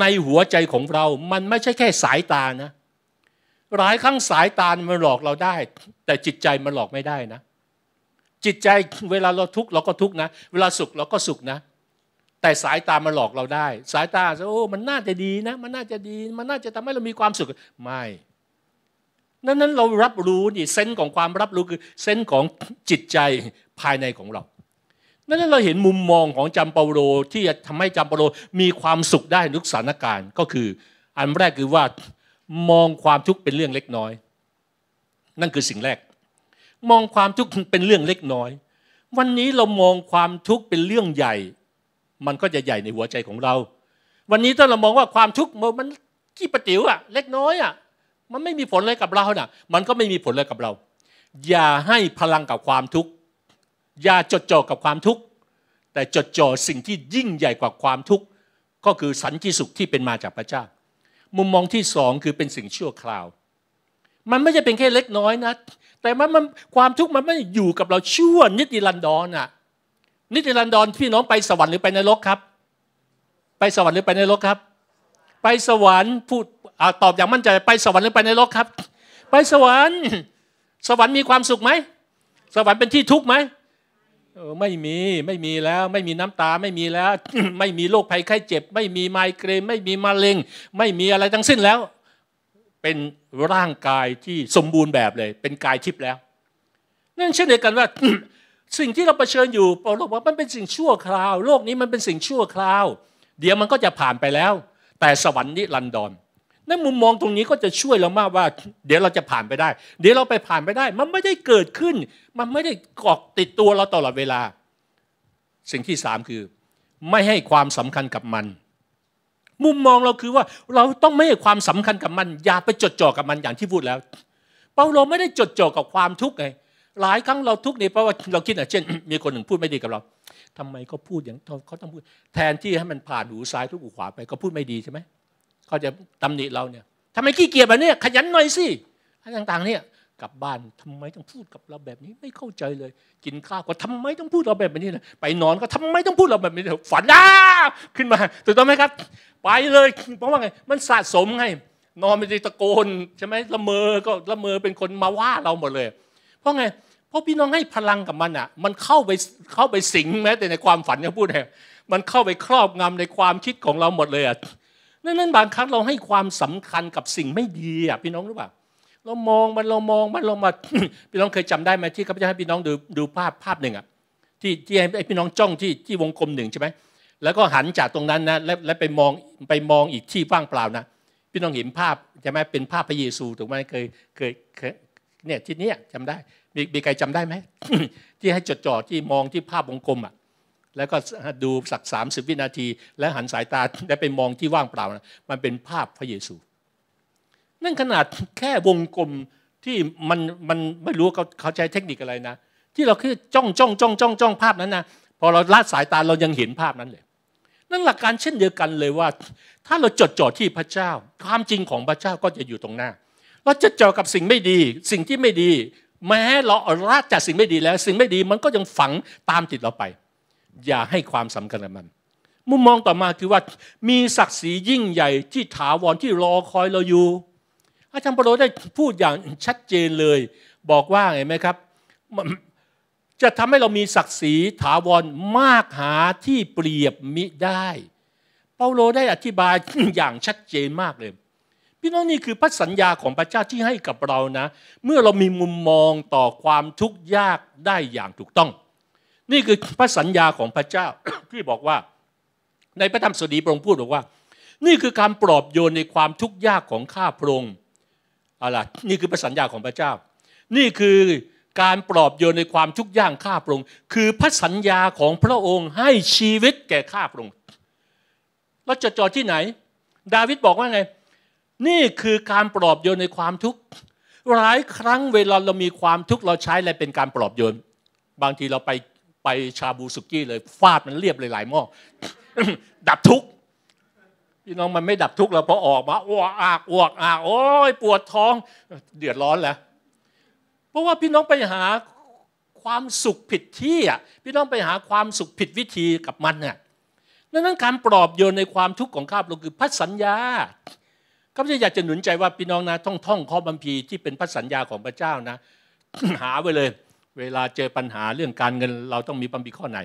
ในหัวใจของเรามันไม่ใช่แค่สายตานะหลายครั้งสายตา มันหลอกเราได้ แต่จิตใจมันหลอกไม่ได้นะ จิตใจเวลาเราทุกข์เราก็ทุกข์นะ เวลาสุขเราก็สุขนะ แต่สายตา มันหลอกเราได้ สายตา โอ้ มันน่าจะดีนะ มันน่าจะดี มันน่าจะทำให้เรามีความสุข ไม่ นั้นนั้นเรารับรู้นี่เส้นของความรับรู้ คือเส้นของจิตใจภายในของเรา นั้นเราเห็นมุมมองของจำเปาโลที่จะทำให้จำเปาโลมีความสุขได้ทุกสถานการณ์ก็คือ อันแรกคือว่ามองความทุกข์เป็นเรื่องเล็กน้อย นั่นคือสิ่งแรก มองความทุกข์เป็นเรื่องเล็กน้อย วันนี้เรามองความทุกข์เป็นเรื่องใหญ่ มันก็จะใหญ่ในหัวใจของเรา วันนี้ถ้าเรามองว่าความทุกข์มันขี้ปะติ๋วอะเล็กน้อยอะมันไม่มีผลอะไรกับเราน่ะมันก็ไม่มีผลอะไรกับเรา อย่าให้พลังกับความทุกข์อย่าจดจ่อกับความทุกข์แต่จดจ่อสิ่งที่ยิ่งใหญ่กว่าความทุกข์ก็คือสันติสุขที่เป็นมาจากพระเจ้ามุมมองที่สอง คือเป็นสิ่งชั่วคราว มันไม่ใช่เป็นแค่เล็กน้อยนะ แต่มันมันความทุกข์มันไม่อยู่กับเราชั่วนิติรันดรน่ะ นิติรันดรพี่น้องไปสวรรค์หรือไปนรกครับ ไปสวรรค์หรือไปนรกครับ ไปสวรรค์พูดตอบอย่างมั่นใจไปสวรรค์หรือไปนรกครับ ไปสวรรค์ สวรรค์มีความสุขไหม สวรรค์เป็นที่ทุกข์ไหมไม่มีไม่มีแล้ว ไม่มีน้ำตาไม่มีแล้วไม่มีโรคภัยไข้เจ็บ ไม่มีไมเกรนไม่มีมะเร็งไม่มีอะไรทั้งสิ้นแล้ว เป็นร่างกายที่สมบูรณ์แบบเลย เป็นกายทิพย์แล้วนั่นเช่นเดียวกันว่าสิ่งที่เราเผชิญอยู่เราบอกว่ามันเป็นสิ่งชั่วคราวโลกนี้มันเป็นสิ่งชั่วคราว เดี๋ยวมันก็จะผ่านไปแล้ว แต่สวรรค์นิรันดรในมุมมองตรงนี้ก็จะช่วยเรามากว่า เดี๋ยวเราจะผ่านไปได้ เดี๋ยวเราไปผ่านไปได้ มันไม่ได้เกิดขึ้น มันไม่ได้เกาะติดตัวเราตลอดเวลา สิ่งที่สามคือ ไม่ให้ความสำคัญกับมัน มุมมองเราคือว่า เราต้องไม่ให้ความสำคัญกับมัน อย่าไปจดจ่อกับมันอย่างที่พูดแล้วเปาโลไม่ได้จดจ่อกับความทุกข์ไงหลายครั้งเราทุกข์นี่เพราะว่าเราคิดอ่ะเช่น มีคนหนึ่งพูดไม่ดีกับเรา ทำไมเขาพูดอย่างเขาต้องพูด แทนที่ให้มันผ่านหูซ้ายทุกหูขวาไปเขาพูดไม่ดีใช่ไหมก็จะตำหนิเราเนี่ยทำไมขี้เกียจแบบนี้ขยันหน่อยสิอะไรต่าง ๆ เนี่ยกลับบ้านทำไมต้องพูดกับเราแบบนี้ ไม่เข้าใจเลย กินข้าวก็ทำไมต้องพูดเราแบบนี้เลยไปนอนก็ทำไมต้องพูดเราแบบนี้ฝันาขึ้นมาถูกต้องไหมครับไปเลยเพราะว่าไง มันสะสมไงนอนไปตะโกนใช่ไหมละเมอก็ละเมอเป็นคนมาว่าเราหมดเลย เพราะไงเพราะพี่น้องให้พลังกับมันอ่ะ มันเข้าไปเข้าไปสิงแม้แต่ในความฝันี่พูดเนี่ยมันเข้าไปครอบงำในความคิดของเราหมดเลยอ่ะั่นนั้นบางครั้งเราให้ความสำคัญกับสิ่งไม่ดีอ่ะพี่น้องรู้ป่ะเรามองมันเรามองมันเรามาพี่น้องเคยจำได้ไหมที่ข้าพเจ้าให้พี่น้องดูดูภาพภาพหนึ่งอ่ะที่ที่ให้พี่น้องจ้องที่ที่วงกลมหนึ่งใช่ไหมแล้วก็หันจากตรงนั้นนะและและไปมองไปมองอีกที่ว่างเปล่านะพี่น้องเห็นภาพใช่ไหมเป็นภาพพระเยซูถูกไหมเคยเคยเคยเนี่ยที่เนี้ยจำได้มีมีใครจำได้ไหมที่ให้จดจ่อที่มองที่ภาพวงกลมอ่ะแล้วก็ดูสักสสามิบวินาที และหันสายตาและไปมองที่ว่างเปล่านะมันเป็นภาพพระเยซู นั่นขนาดแค่วงกลมที่มันมันไม่รู้เขาเขาใช้เทคนิคอะไรนะ ที่เราคือจ้องจ้องจ้องจ้องจ้องภาพนั้นนะพอเราลาดสายตา เรายังเห็นภาพนั้นเลย นั่นหลักการเช่นเดียวกันเลยว่า ถ้าเราจดจ่อที่พระเจ้าความจริงของพระเจ้าก็จะอยู่ตรงหน้า เราจดจ่อกับสิ่งไม่ดีสิ่งที่ไม่ดี แม้เราลาดจากสิ่งไม่ดีแล้ว สิ่งไม่ดีมันก็ยังฝังตามติดเราไปอย่าให้ความสำคัญกับมัน มุมมองต่อมาคือว่ามีศักดิ์ศรียิ่งใหญ่ที่ถาวรที่รอคอยเราอยู่ อาจารย์ปรโรได้พูดอย่างชัดเจนเลย บอกว่าไงไหมครับจะทำให้เรามีศักดิ์ศรีถาวรมากหาที่เปรียบมิได้ เปาโลได้อธิบายอย่างชัดเจนมากเลย พี่น้องนี่คือพระสัญญาของพระเจ้าที่ให้กับเรานะ เมื่อเรามีมุมมองต่อความทุกข์ยากได้อย่างถูกต้องนี่คือพระสัญญาของพระเจ้า ที่บอกว่าในพระธรรมสดีพระองค์พูดบอกว่า นี่คือการปลอบโยนในความทุกข์ยากของข้าพระองค์อะไรนี่คือพระสัญญาของพระเจ้า นี่คือการปลอบโยนในความทุกข์ยากข้าพระองค์คือพระสัญญาของพระองค์ให้ชีวิตแก่ข้าพระองค์แล้วจะจอดที่ไหน ดาวิดบอกว่าไง นี่คือการปลอบโยนในความทุกข์หลายครั้งเวลาเรามีความทุกข์เราใช้อะไรเป็นการปลอบโยนบางทีเราไปไปชาบูสุกี้เลยฟาดมันเรียบเลยหลายหม้อดับทุกพี่น้องมันไม่ดับทุกแล้วพอออกมาอ้วกอากอ้วกอากโอ้ยปวดท้องเดือดร้อนแล้วเพราะว่าพี่น้องไปหา ความสุขผิดที่อ่ะ พี่น้องไปหาความสุขผิดวิธีกับมันเนี่ยดังนั้นการปลอบโยนในความทุกข์ของข้าพเจ้าคือพัะสัญญาข้าพเจ้าอยากจะหนุนใจว่าพี่น้องนะท่องท่องข้อบัญชีที่เป็นพัะสัญญาของพระเจ้านะ หาไว้เลยเวลาเจอปัญหาเรื่องการเงินเราต้องมีคัมผีข้อไหน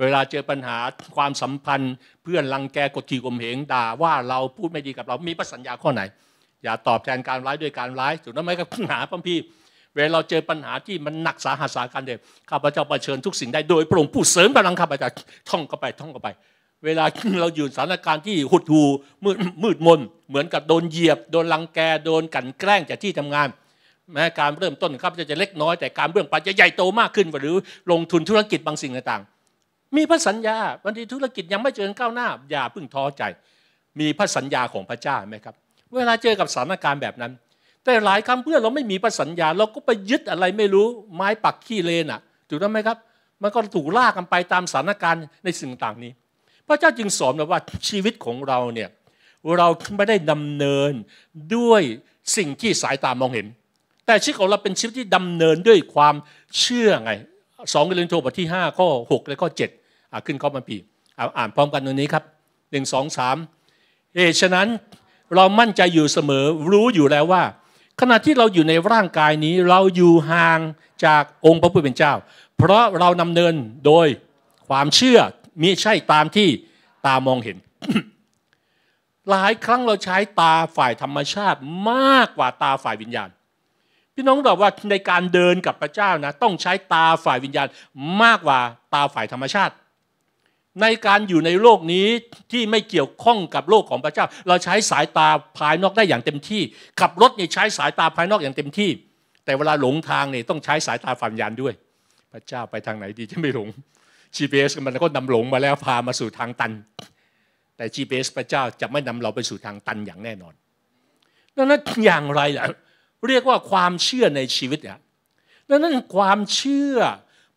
เวลาเจอปัญหาความสัมพันธ์ เพื่อนรังแกกดขี่ข่มเหงด่าว่าเราพูดไม่ดีกับเรา มีประสัญญาข้อไหน อย่าตอบแทนการร้ายด้วยการร้ายถูกต้องไหมครับปัญหาพัมพีเวลาเราเจอปัญหาที่มันหนักสาหัสสาการเด็มข้าพเจ้าเผชิญทุกสิ่งได้โดยปรุงผู้เสริมพลังข้าพเจ้าท่องเข้าไปท่องเข้าไป เวลาเราอยู่สถานการณ์ที่หดหู่มืดมืดมนเหมือนกับโดนเหยียบโดนรังแกโดนกันแกล้งจากที่ทำงานแม้การเริ่มต้นครับจะเล็กน้อยแต่การเบื้องไปจะใหญ่โตมากขึ้น หรือลงทุนธุรกิจบางสิ่งต่างๆมีพระสัญญาบางทีธุรกิจยังไม่เจริญก้าวหน้า อย่าพึ่งท้อใจ มีพระสัญญาของพระเจ้าไหมครับ เวลาเจอกับสถานการณ์แบบนั้น แต่หลายครั้งเพื่อเราไม่มีพระสัญญา เราก็ไปยึดอะไรไม่รู้ไม้ปักขี้เลนอ่ะถูกต้องไหมครับ มันก็ถูกลากกันไปตามสถานการณ์ในสิ่งต่างนี้ พระเจ้าจึงสอนเราว่าชีวิตของเราเนี่ยเราไม่ได้ดำเนินด้วยสิ่งที่สายตามองเห็นแต่ชีวิตของเราเป็นชีวิตที่ดำเนินด้วยความเชื่อไงสองกิเลนโทบทที่5ข้อ6และข้อ7อขึ้นข้อมันปีอ่านพร้อมกันตรงนี้ครับหนึ่งสอสาเอฉะนั้นเรามั่นใจอยู่เสมอรู้อยู่แล้วว่า ขณะที่เราอยู่ในร่างกายนี้เราอยู่ห่างจากองค์พระผู้เป็นเจ้า เพราะเรานำเนินโดยความเชื่อมีใช่ตามที่ตามองเห็น หลายครั้งเราใช้ตาฝ่ายธรรมชาติมากกว่าตาฝ่ายวิญญาณพี่น้องตอบว่าในการเดินกับพระเจ้านะต้องใช้ตาฝ่ายวิญญาณมากกว่าตาฝ่ายธรรมชาติ ในการอยู่ในโลกนี้ที่ไม่เกี่ยวข้องกับโลกของพระเจ้า เราใช้สายตาภายนอกได้อย่างเต็มที่ ขับรถเนี่ยใช้สายตาภายนอกอย่างเต็มที่ แต่เวลาหลงทางเนี่ยต้องใช้สายตาฝ่ายวิญญาณด้วย พระเจ้าไปทางไหนดีจะไม่หลง GPS มันก็นำหลงมาแล้วพามาสู่ทางตัน แต่ GPS พระเจ้าจะไม่นำเราไปสู่ทางตันอย่างแน่นอน ดังนั้นอย่างไรล่ะเรียกว่าความเชื่อในชีวิตเนี่ยดังนั้นความเชื่อ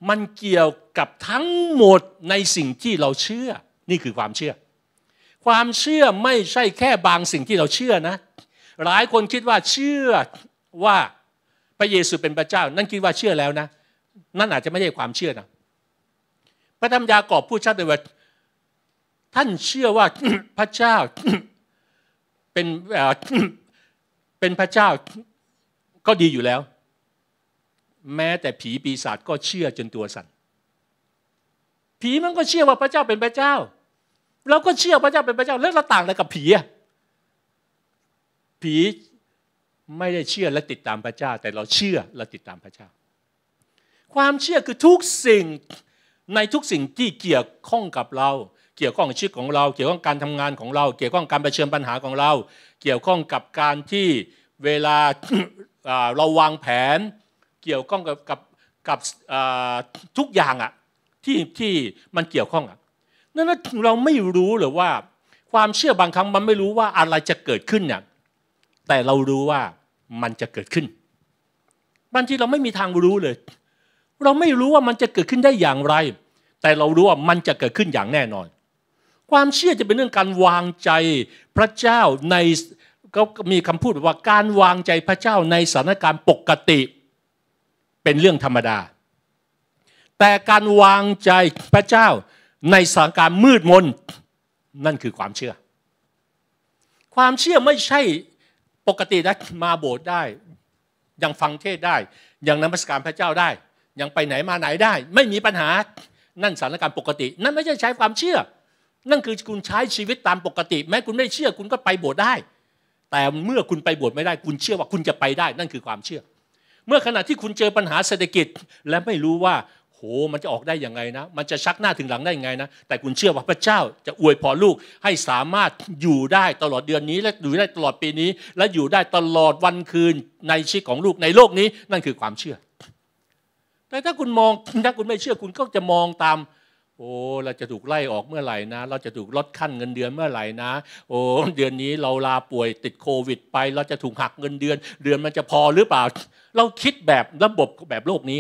มันเกี่ยวกับทั้งหมดในสิ่งที่เราเชื่อนี่คือความเชื่อ ความเชื่อไม่ใช่แค่บางสิ่งที่เราเชื่อนะ หลายคนคิดว่าเชื่อว่าพระเยซูเป็นพระเจ้า นั่นคิดว่าเชื่อแล้วนะนั่นอาจจะไม่ใช่ความเชื่อนะ พระธรรมยากอบพูดชัดเลยว่าท่านเชื่อว่าพระเจ้าเป็นเป็นพระเจ้าก็ดีอยู่แล้วแม้แต่ผีปีศาจก็เชื่อจนตัวสัน่นผีมันก็เชื่อว่าพระเจ้าเป็นพระเจ้า เราก็เชื่อพระเจ้าเป็นพระเจ้า แล้วเราต่างอะไรกับผีอะผีไม่ได้เชื่อและติดตามพระเจ้า แต่เราเชื่อและติดตามพระเจ้า ความเชื่อคือทุกสิ่งในทุกสิ่งที่เกี่ยวข้องกับเรา เกี่ยวข้องกับชีวิตของเรา เกี่ยวข้องการทำงานของเราเกี่ยวข้องการเผชิญปัญหาของเรา เกี่ยวข้องกับการที่เวลาเราวางแผนเกี่ยวข้องกับกับกับทุกอย่างอะที่ที่มันเกี่ยวข้องอะนั่นเราไม่รู้หรือว่าความเชื่อบางครั้งมันไม่รู้ว่าอะไรจะเกิดขึ้นเนี่ยแต่เรารู้ว่ามันจะเกิดขึ้นบางทีเราไม่มีทางรู้เลย เราไม่รู้ว่ามันจะเกิดขึ้นได้อย่างไร แต่เรารู้ว่ามันจะเกิดขึ้นอย่างแน่นอน ความเชื่อจะเป็นเรื่องการวางใจพระเจ้าในก็มีคำพูดว่าการวางใจพระเจ้าในสถานการณ์ปกติเป็นเรื่องธรรมดา แต่การวางใจพระเจ้าในสถานการณ์มืดมนนั่นคือความเชื่อ ความเชื่อไม่ใช่ปกติได้มาโบสถ์ได้ ยังฟังเทศได้ ยังนมัสการพระเจ้าได้ ยังไปไหนมาไหนได้ ไม่มีปัญหานั่นสถานการณ์ปกติ นั่นไม่ใช่ใช้ความเชื่อ นั่นคือคุณใช้ชีวิตตามปกติ แม้คุณไม่เชื่อคุณก็ไปโบสถ์ได้แต่เมื่อคุณไปบวชไม่ได้คุณเชื่อว่าคุณจะไปได้ นั่นคือความเชื่อ เมื่อขณะที่คุณเจอปัญหาเศรษฐกิจและไม่รู้ว่า โหมันจะออกได้ยังไงนะมันจะชักหน้าถึงหลังได้ยังไงนะแต่คุณเชื่อว่าพระเจ้าจะอวยพรลูก ให้สามารถอยู่ได้ตลอดเดือนนี้ และอยู่ได้ตลอดปีนี้ และอยู่ได้ตลอดวันคืนในชีวิตของลูกในโลกนี้นั่นคือความเชื่อ แต่ถ้าคุณมองถ้าคุณไม่เชื่อคุณก็จะมองตามโอ้เราจะถูกไล่ออกเมื่อไหร่นะ เราจะถูกลดขั้นเงินเดือนเมื่อไหร่นะ โอ้เดือนนี้เราลาป่วยติดโควิดไป เราจะถูกหักเงินเดือน เดือนมันจะพอหรือเปล่า เราคิดแบบระบบแบบโลกนี้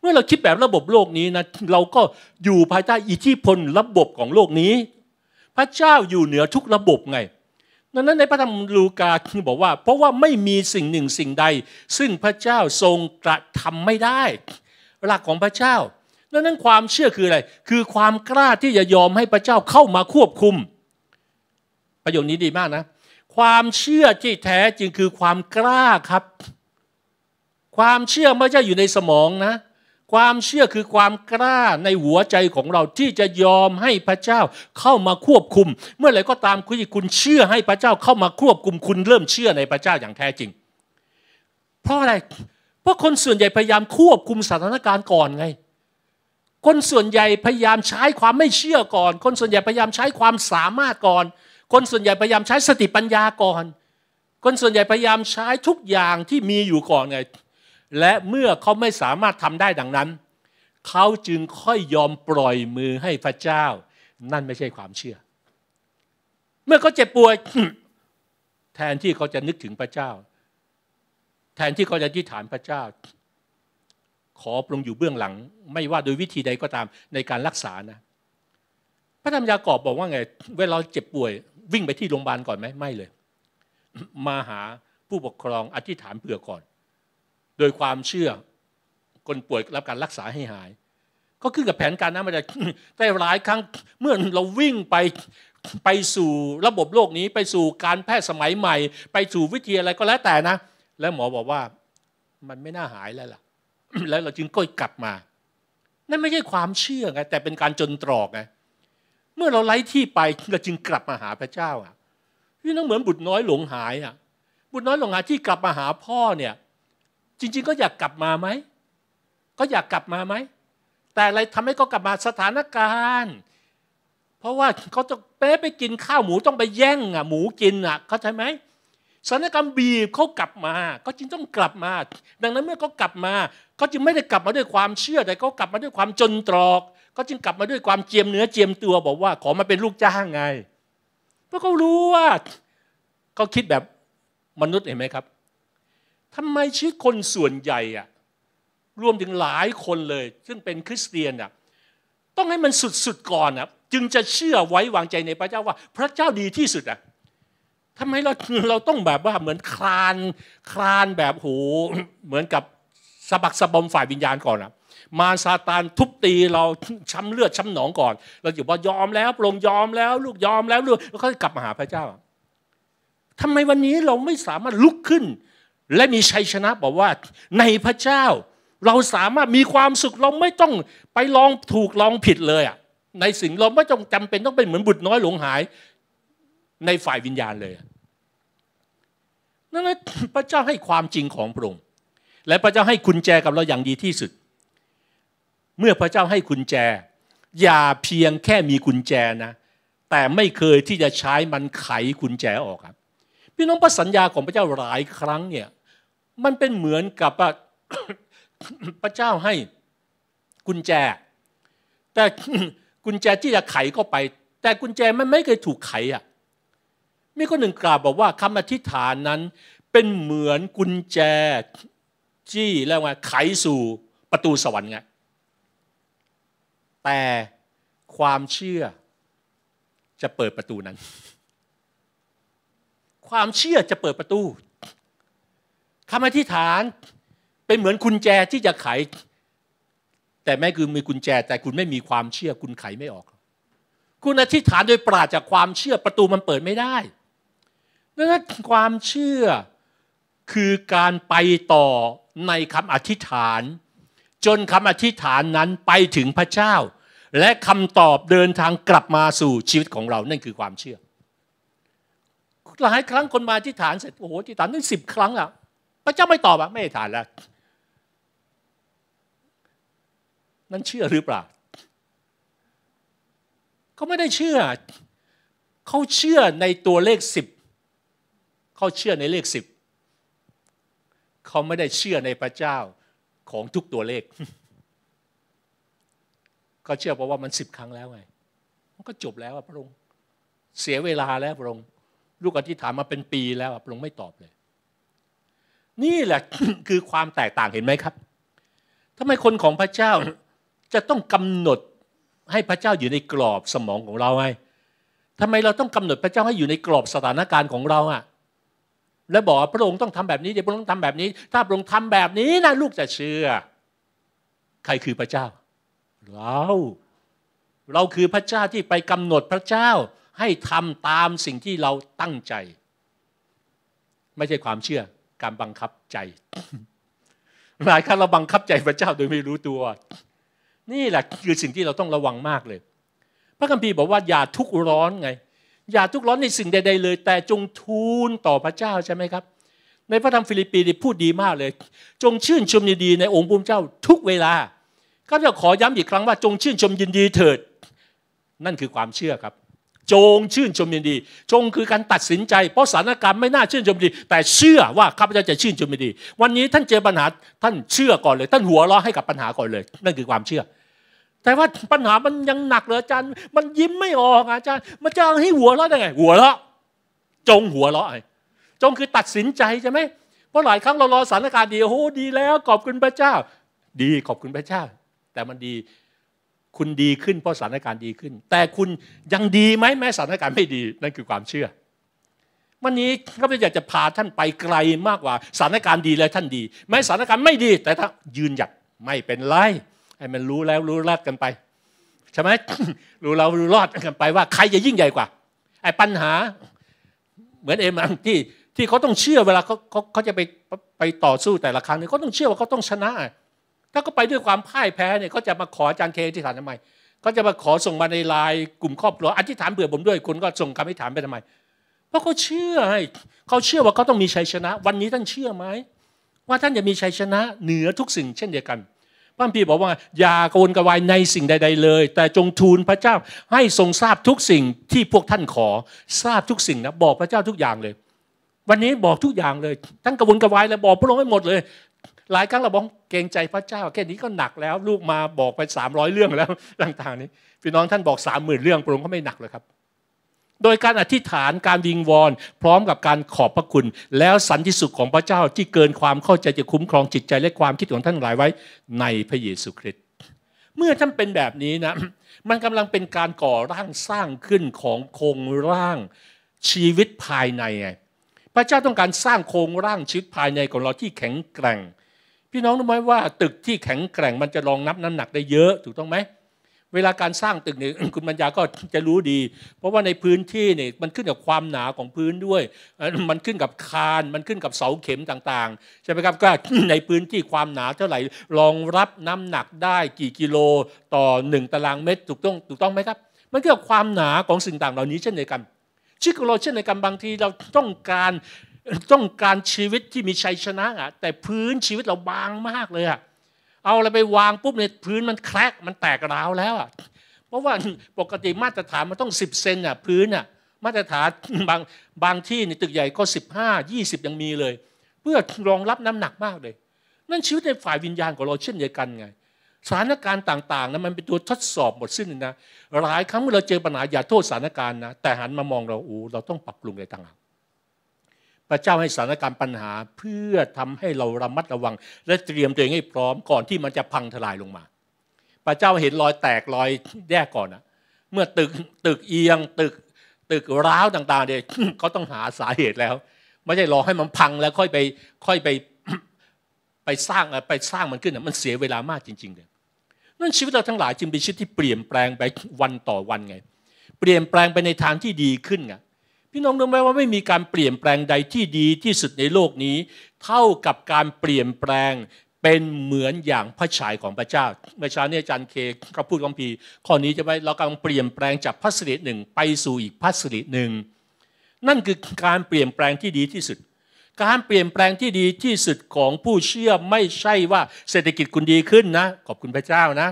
เมื่อเราคิดแบบระบบโลกนี้นะเราก็อยู่ภายใต้อิทธิพลระบบของโลกนี้ พระเจ้าอยู่เหนือทุกระบบไงดังนั้นในพระธรรมลูกาคือบอกว่า เพราะว่าไม่มีสิ่งหนึ่งสิ่งใด ซึ่งพระเจ้าทรงกระทำไม่ได้หลักของพระเจ้าลัวนั้นความเชื่อคืออะไร คือความกล้าที่จะยอมให้พระเจ้าเข้ามาควบคุม ประโยคนี้ดีมากนะ ความเชื่อที่แท้จริงคือความกล้าครับ ความเชื่อไม่ใช่อยู่ในสมองนะ ความเชื่อคือความกล้าในหัวใจของเราที่จะยอมให้พระเจ้าเข้ามาควบคุม เมื่อไหร่ก็ตามคุณคุณเชื่อให้พระเจ้าเข้ามาควบคุมคุณเริ่มเชื่อในพระเจ้าอย่างแท้จริง เพราะอะไร เพราะคนส่วนใหญ่พยายามควบคุมสถานการณ์ก่อนไงคนส่วนใหญ่พยายามใช้ความไม่เชื่อก่อน คนส่วนใหญ่พยายามใช้ความสามารถก่อน คนส่วนใหญ่พยายามใช้สติปัญญาก่อน คนส่วนใหญ่พยายามใช้ทุกอย่างที่มีอยู่ก่อนไง และเมื่อเขาไม่สามารถทำได้ดังนั้น เขาจึงค่อยยอมปล่อยมือให้พระเจ้า นั่นไม่ใช่ความเชื่อ เมื่อเขาเจ็บป่วย แทนที่เขาจะนึกถึงพระเจ้า แทนที่เขาจะที่ฐานพระเจ้าขอปรุงอยู่เบื้องหลังไม่ว่าโดยวิธีใดก็ตามในการรักษานะ พระธรรมยากอบบอกว่าไง เวลาเจ็บป่วยวิ่งไปที่โรงพยาบาลก่อนไหมไม่เลย มาหาผู้ปกครองอธิษฐานเผื่อก่อน โดยความเชื่อคนป่วยรับการรักษาให้หาย ก็ขึ้นกับแผนการนะมันจะได้หลายครั้งเมื่อเราวิ่งไป ไปสู่ระบบโลกนี้ ไปสู่การแพทย์สมัยใหม่ ไปสู่วิทยาอะไรก็แล้วแต่นะ แล้วหมอบอกว่ามันไม่น่าหายแล้วล่ะแล้วเราจึงก้อยกลับมา นั่นไม่ใช่ความเชื่อไงแต่เป็นการจนตรอกไง เมื่อเราไล่ที่ไปเราจึงกลับมาหาพระเจ้าอ่ะนี่น้องเหมือนบุตรน้อยหลงหายอ่ะ บุตรน้อยหลงหายที่กลับมาหาพ่อเนี่ย จริง ๆ ก็อยากกลับมาไหม ก็อยากกลับมาไหม แต่อะไรทำให้เขากลับมาสถานการณ์ เพราะว่าเขาจะไปไปกินข้าวหมูต้องไปแย่งอ่ะ หมูกินอ่ะเข้าใจไหมสถานการณ์บีบเขากลับมาเขาจึงต้องกลับมาดังนั้นเมื่อเขากลับมาเขาจึงไม่ได้กลับมาด้วยความเชื่อแต่เขากลับมาด้วยความจนตรอกเขาจึงกลับมาด้วยความเจียมเนื้อเจียมตัว บอกว่าขอมาเป็นลูกจ้างไงเพราะเขารู้ว่าเขาคิดแบบมนุษย์เห็นไหมครับ ทำไมชีวิตคนส่วนใหญ่อะรวมถึงหลายคนเลย ซึ่งเป็นคริสเตียนอะต้องให้มันสุดๆก่อนนะจึงจะเชื่อไว้วางใจในพระเจ้าว่า พระเจ้าดีที่สุดอะทำไมเราเราต้องแบบว่าเหมือนคลานคลานแบบโหเหมือนกับสะบักสะบอมฝ่ายวิญญาณก่อนอะมารซาตานทุบตีเราช้ำเลือดช้ำหนองก่อน เราอยู่ว่ายอมแล้วปรงยอมแล้วลูกยอมแล้วลูกแล้วก็กลับมาหาพระเจ้าทำไมวันนี้เราไม่สามารถลุกขึ้น และมีชัยชนะบอกว่า ในพระเจ้า เราสามารถมีความสุขเราไม่ต้องไปลองถูกลองผิดเลยอะในสิ่งเราไม่จงจำเป็นต้องเป็นเหมือนบุตรน้อยหลงหายในฝ่ายวิญญาณเลย นั่นแหละพระเจ้าให้ความจริงของพระองค์ และพระเจ้าให้คุณแจกับเราอย่างดีที่สุด เมื่อพระเจ้าให้คุณแจ อย่าเพียงแค่มีคุญแจนะ แต่ไม่เคยที่จะใช้มันไขคุญแจออกครับ พี่น้องพระสัญญาของพระเจ้าหลายครั้งเนี่ย มันเป็นเหมือนกับพระเจ้าให้กุญแจ แต่กุญแจที่จะไขเข้าไป แต่กุญแจมันไม่เคยถูกไขอ่ะมีคนหนึ่งกล่าวบอกว่าคำอธิษฐานนั้นเป็นเหมือนกุญแจจี้แล้วไงไขสู่ประตูสวรรค์ไงแต่ความเชื่อจะเปิดประตูนั้น ความเชื่อจะเปิดประตูคำอธิษฐานเป็นเหมือนกุญแจที่จะไข แต่แม้คือมีกุญแจ แต่คุณไม่มีความเชื่อคุณไขไม่ออก คุณอธิษฐานโดยปราศจากความเชื่อประตูมันเปิดไม่ได้นั้นความเชื่อคือการไปต่อในคำอธิษฐาน จนคำอธิษฐานนั้นไปถึงพระเจ้า และคำตอบเดินทางกลับมาสู่ชีวิตของเรานั่นคือความเชื่อหลายครั้งคนมาอธิษฐาน เสร็จโอ้โหอธิษฐานนึงสิบครั้งอะพระเจ้าไม่ตอบอะไม่อธิษฐานแล้วนั่นเชื่อหรือเปล่าเขาไม่ได้เชื่อเขาเชื่อในตัวเลขสิบเขาเชื่อในเลขสิบเขาไม่ได้เชื่อในพระเจ้าของทุกตัวเลข เขาเชื่อเพราะว่ามันสิบครั้งแล้วไง มันก็จบแล้วพระองค์ เสียเวลาแล้วพระองค์ ลูกอธิษฐานมาเป็นปีแล้วพระองค์ไม่ตอบเลย นี่แหละคือความแตกต่างเห็นไหมครับ ทำไมคนของพระเจ้าจะต้องกำหนดให้พระเจ้าอยู่ในกรอบสมองของเราไงทำไมเราต้องกำหนดพระเจ้าให้อยู่ในกรอบสถานการณ์ของเราอ่ะแล้วบอกพระองค์ต้องทำแบบนี้เดี๋ยวพระองค์ทำแบบนี้ ถ้าพระองค์ทำแบบนี้นะลูกจะเชื่อ ใครคือพระเจ้า เราเราคือพระเจ้าที่ไปกำหนดพระเจ้า ให้ทำตามสิ่งที่เราตั้งใจ ไม่ใช่ความเชื่อ การบังคับใจหลายครั้งเราบังคับใจพระเจ้า โดยไม่รู้ตัว นี่แหละคือสิ่งที่เราต้องระวังมากเลย พระคัมภีร์บอกว่าอย่าทุกข์ร้อนไงอย่าทุกข์ร้อนในสิ่งใดๆเลย แต่จงทูลต่อพระเจ้าใช่ไหมครับ ในพระธรรมฟิลิปปีพูดดีมากเลย จงชื่นชมยินดี ในองค์พระเจ้าทุกเวลาข้าพเจ้าขอย้ำอีกครั้งว่าจงชื่นชมยินดีเถิด นั่นคือความเชื่อครับ จงชื่นชมยินดี จงคือการตัดสินใจเพราะสถานการณ์ไม่น่าชื่นชมยินดี แต่เชื่อว่าข้าพเจ้าจะชื่นชมยินดี วันนี้ท่านเจอปัญหาท่านเชื่อก่อนเลยท่านหัวเราะให้กับปัญหาก่อนเลย นั่นคือความเชื่อแต่ว่าปัญหามันยังหนักเหลืออาจารย์ มันยิ้มไม่ออกอาจารย์ มันจะให้หัวเราะได้ไง หัวเราะจงหัวเราะจงคือตัดสินใจใช่ไหมเพราะหลายครั้งเรารอสถานการณ์ดีโอ้โหดีแล้วขอบคุณพระเจ้า ดีขอบคุณพระเจ้า แต่มันดีคุณดีขึ้นเพราะสถานการณ์ดีขึ้น แต่คุณยังดีไหมแม้สถานการณ์ไม่ดีนั่นคือความเชื่อ วันนี้ก็ไมเจ้าอยากจะพาท่านไปไกลมากกว่าสถานการณ์ดีแลวท่านดีแม้สถานการณ์ไม่ดี แต่ถ้ายืนหยัดไม่เป็นไรไอ้มันรู้แล้วรู้รอดกันไปใช่ไหมรู้เรารู้รอดกันไปว่าใครจะยิ่งใหญ่กว่าไอ้ปัญหา เหมือนเอ็มอังที่ที่เขาต้องเชื่อเวลาเขาเขาเขาจะไปไปต่อสู้แต่ละครั้งเนี่ยเขาต้องเชื่อว่าเขาต้องชนะถ้าเขาไปด้วยความพ่ายแพ้เนี่ยเขาจะมาขออาจารย์เคที่ฐานทำไมเขาจะมาขอส่งมาในไลน์กลุ่มครอบครัวอธิษฐานเผื่อผมด้วยคุณก็ส่งคำอธิษฐานไปทำไมเพราะเขาเชื่อให้เขาเชื่อว่าเขาต้องมีชัยชนะ วันนี้ท่านเชื่อไหม ว่าท่านจะมีชัยชนะ เหนือทุกสิ่งเช่นเดียวกันพระพีบอกว่าอย่ากวนกวายในสิ่งใด ๆ เลย แต่จงทูลพระเจ้าให้ทรงทราบทุกสิ่งที่พวกท่านขอทราบทุกสิ่งนะบอกพระเจ้าทุกอย่างเลย วันนี้บอกทุกอย่างเลย ทั้งกระวนกระวายและบอกพระองค์ให้หมดเลย หลายครั้งเราบอกเกรงใจพระเจ้า แค่นี้ก็หนักแล้วลูกมาบอกไปสามร้อยเรื่องแล้ว ต่างๆนี้พี่น้องท่านบอกสามหมื่นเรื่องพระองค์ก็ไม่หนักเลยครับโดยการอธิษฐานการวิงวอนพร้อมกับการขอบพระคุณ แล้วสันติสุขของพระเจ้าที่เกินความเข้าใจจะคุ้มครองจิตใจและความคิดของท่านหลายไว้ในพระเยซูคริสต์เมื่อท่านเป็นแบบนี้นะมันกำลังเป็นการก่อร่างสร้างขึ้นของโครงร่างชีวิตภายในไงพระเจ้าต้องการสร้างโครงร่างชีวิตภายในของเราที่แข็งแกร่ง พี่น้องรู้ไหมว่า ตึกที่แข็งแกร่งมันจะรองนับน้ำหนักได้เยอะถูกต้องไหมเวลาการสร้างตึกเนี่ยคุณบัญญาก็จะรู้ดี เพราะว่าในพื้นที่เนี่ยมันขึ้นกับความหนาของพื้นด้วย มันขึ้นกับคาน มันขึ้นกับเสาเข็มต่าง ๆ ใช่ไหมครับก็ในพื้นที่ความหนาเท่าไหร่รองรับน้ำหนักได้กี่กิโลต่อ 1 ตารางเมตร ถูกต้องถูกต้องไหมครับ มันเกี่ยวกับความหนาของสิ่งต่างเหล่านี้เช่นเดียวกันชีวิตอเราเช่นเดียวกันบางทีเราต้องการต้องการชีวิตที่มีชัยชนะอ่ะแต่พื้นชีวิตเราบางมากเลยอ่ะเอาอะไรไปวางปุ๊บเนี่ยพื้นมันแครกมันแตกร้าวแล้วอ่ะเพราะว่าปกติมาตรฐานมันต้อง 10 เซนอ่ะพื้นอ่ะมาตรฐานบางบางที่ในตึกใหญ่ก็ 15 20 ยังมีเลย เพื่อรองรับน้ำหนักมากเลย นั่นชีวิตในฝ่ายวิญญาณของเราเช่นเดียวกันไง สถานการณ์ต่างๆนะมันเป็นตัวทดสอบหมดสิ้นนะหลายครั้งเมื่อเราเจอปัญหาอย่าโทษสถานการณ์นะแต่หันมามองเราอูเราต้องปรับปรุงในต่างหากพระเจ้าให้สถานการณ์ปัญหาเพื่อทำให้เราระมัดระวัง และเตรียมตัวเองให้พร้อมก่อนที่มันจะพังทลายลงมา พระเจ้าเห็นรอยแตกรอยแยกก่อนนะเมื่อตึกตึกเอียงตึกตึกร้าวต่างๆเนี่ยเขาต้องหาสาเหตุแล้วไม่ใช่รอให้มันพังแล้วค่อยไปค่อยไปไปสร้างไปสร้างมันขึ้นนะมันเสียเวลามากจริงๆเลยนั่นชีวิตเราทั้งหลายจึงเป็นชีวิตที่เปลี่ยนแปลงไปวันต่อวันไง เปลี่ยนแปลงไปในทางที่ดีขึ้นไงพี่น้องรู้ไหมว่าไม่มีการเปลี่ยนแปลงใดที่ดีที่สุดในโลกนี้ เท่ากับการเปลี่ยนแปลงเป็นเหมือนอย่างพระฉายของพระเจ้าเมื่อเช้านี้อาจารย์เคก็พูดคำพีข้อนี้จะไปเรากำลังเปลี่ยนแปลงจากพัสดุหนึ่งไปสู่อีกพัสดุหนึ่ง นั่นคือการเปลี่ยนแปลงที่ดีที่สุด การเปลี่ยนแปลงที่ดีที่สุดของผู้เชื่อไม่ใช่ว่าเศรษฐกิจคุณดีขึ้นนะขอบคุณพระเจ้านะ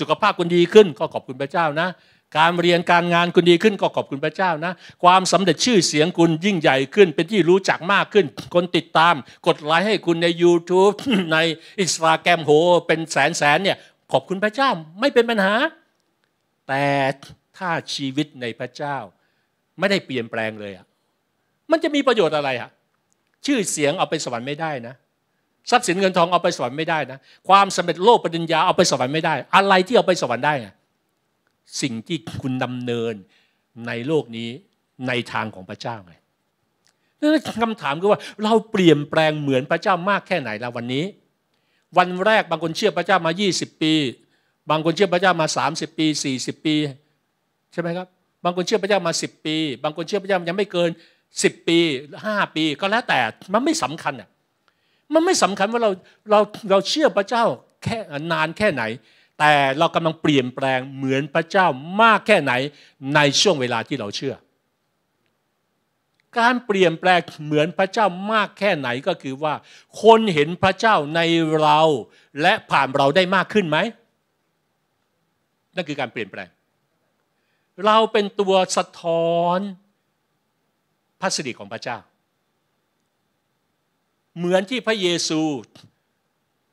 สุขภาพคุณดีขึ้นก็ขอบคุณพระเจ้านะการเรียนการงานคุณดีขึ้นก็ขอบคุณพระเจ้านะ ความสำเร็จชื่อเสียงคุณยิ่งใหญ่ขึ้น เป็นที่รู้จักมากขึ้น คนติดตามกดไลค์ให้คุณใน YouTube ในอินสตาแกรมโห เป็นแสนแสนเนี่ยขอบคุณพระเจ้าไม่เป็นปัญหา แต่ถ้าชีวิตในพระเจ้า ไม่ได้เปลี่ยนแปลงเลยอ่ะมันจะมีประโยชน์อะไรอ่ะชื่อเสียงเอาไปสวรรค์ไม่ได้นะทรัพย์สินเงินทองเอาไปสวรรค์ไม่ได้นะ ความสำเร็จโลกปัญญาเอาไปสวรรค์ไม่ได้อะไรที่เอาไปสวรรค์ได้สิ่งที่คุณดำเนินในโลกนี้ในทางของพระเจ้าไงนั่นคำถามคือว่า เราเปลี่ยนแปลงเหมือนพระเจ้ามากแค่ไหนแล้ววันนี้ วันแรกบางคนเชื่อพระเจ้ามา 20 ปี บางคนเชื่อพระเจ้ามา 30 ปี 40 ปีใช่ไหมครับบางคนเชื่อพระเจ้ามา 10 ปี บางคนเชื่อพระเจ้ายังไม่เกิน 10 ปี 5 ปี ก็แล้วแต่มันไม่สำคัญอ่ะมันไม่สำคัญว่าเราเราเราเชื่อพระเจ้า แค่นานแค่ไหนแต่เรากำลังเปลี่ยนแปลงเหมือนพระเจ้ามากแค่ไหนในช่วงเวลาที่เราเชื่อ การเปลี่ยนแปลงเหมือนพระเจ้ามากแค่ไหนก็คือว่า คนเห็นพระเจ้าในเราและผ่านเราได้มากขึ้นไหมนั่นคือการเปลี่ยนแปลง เราเป็นตัวสะท้อนพระสิริของพระเจ้า เหมือนที่พระเยซู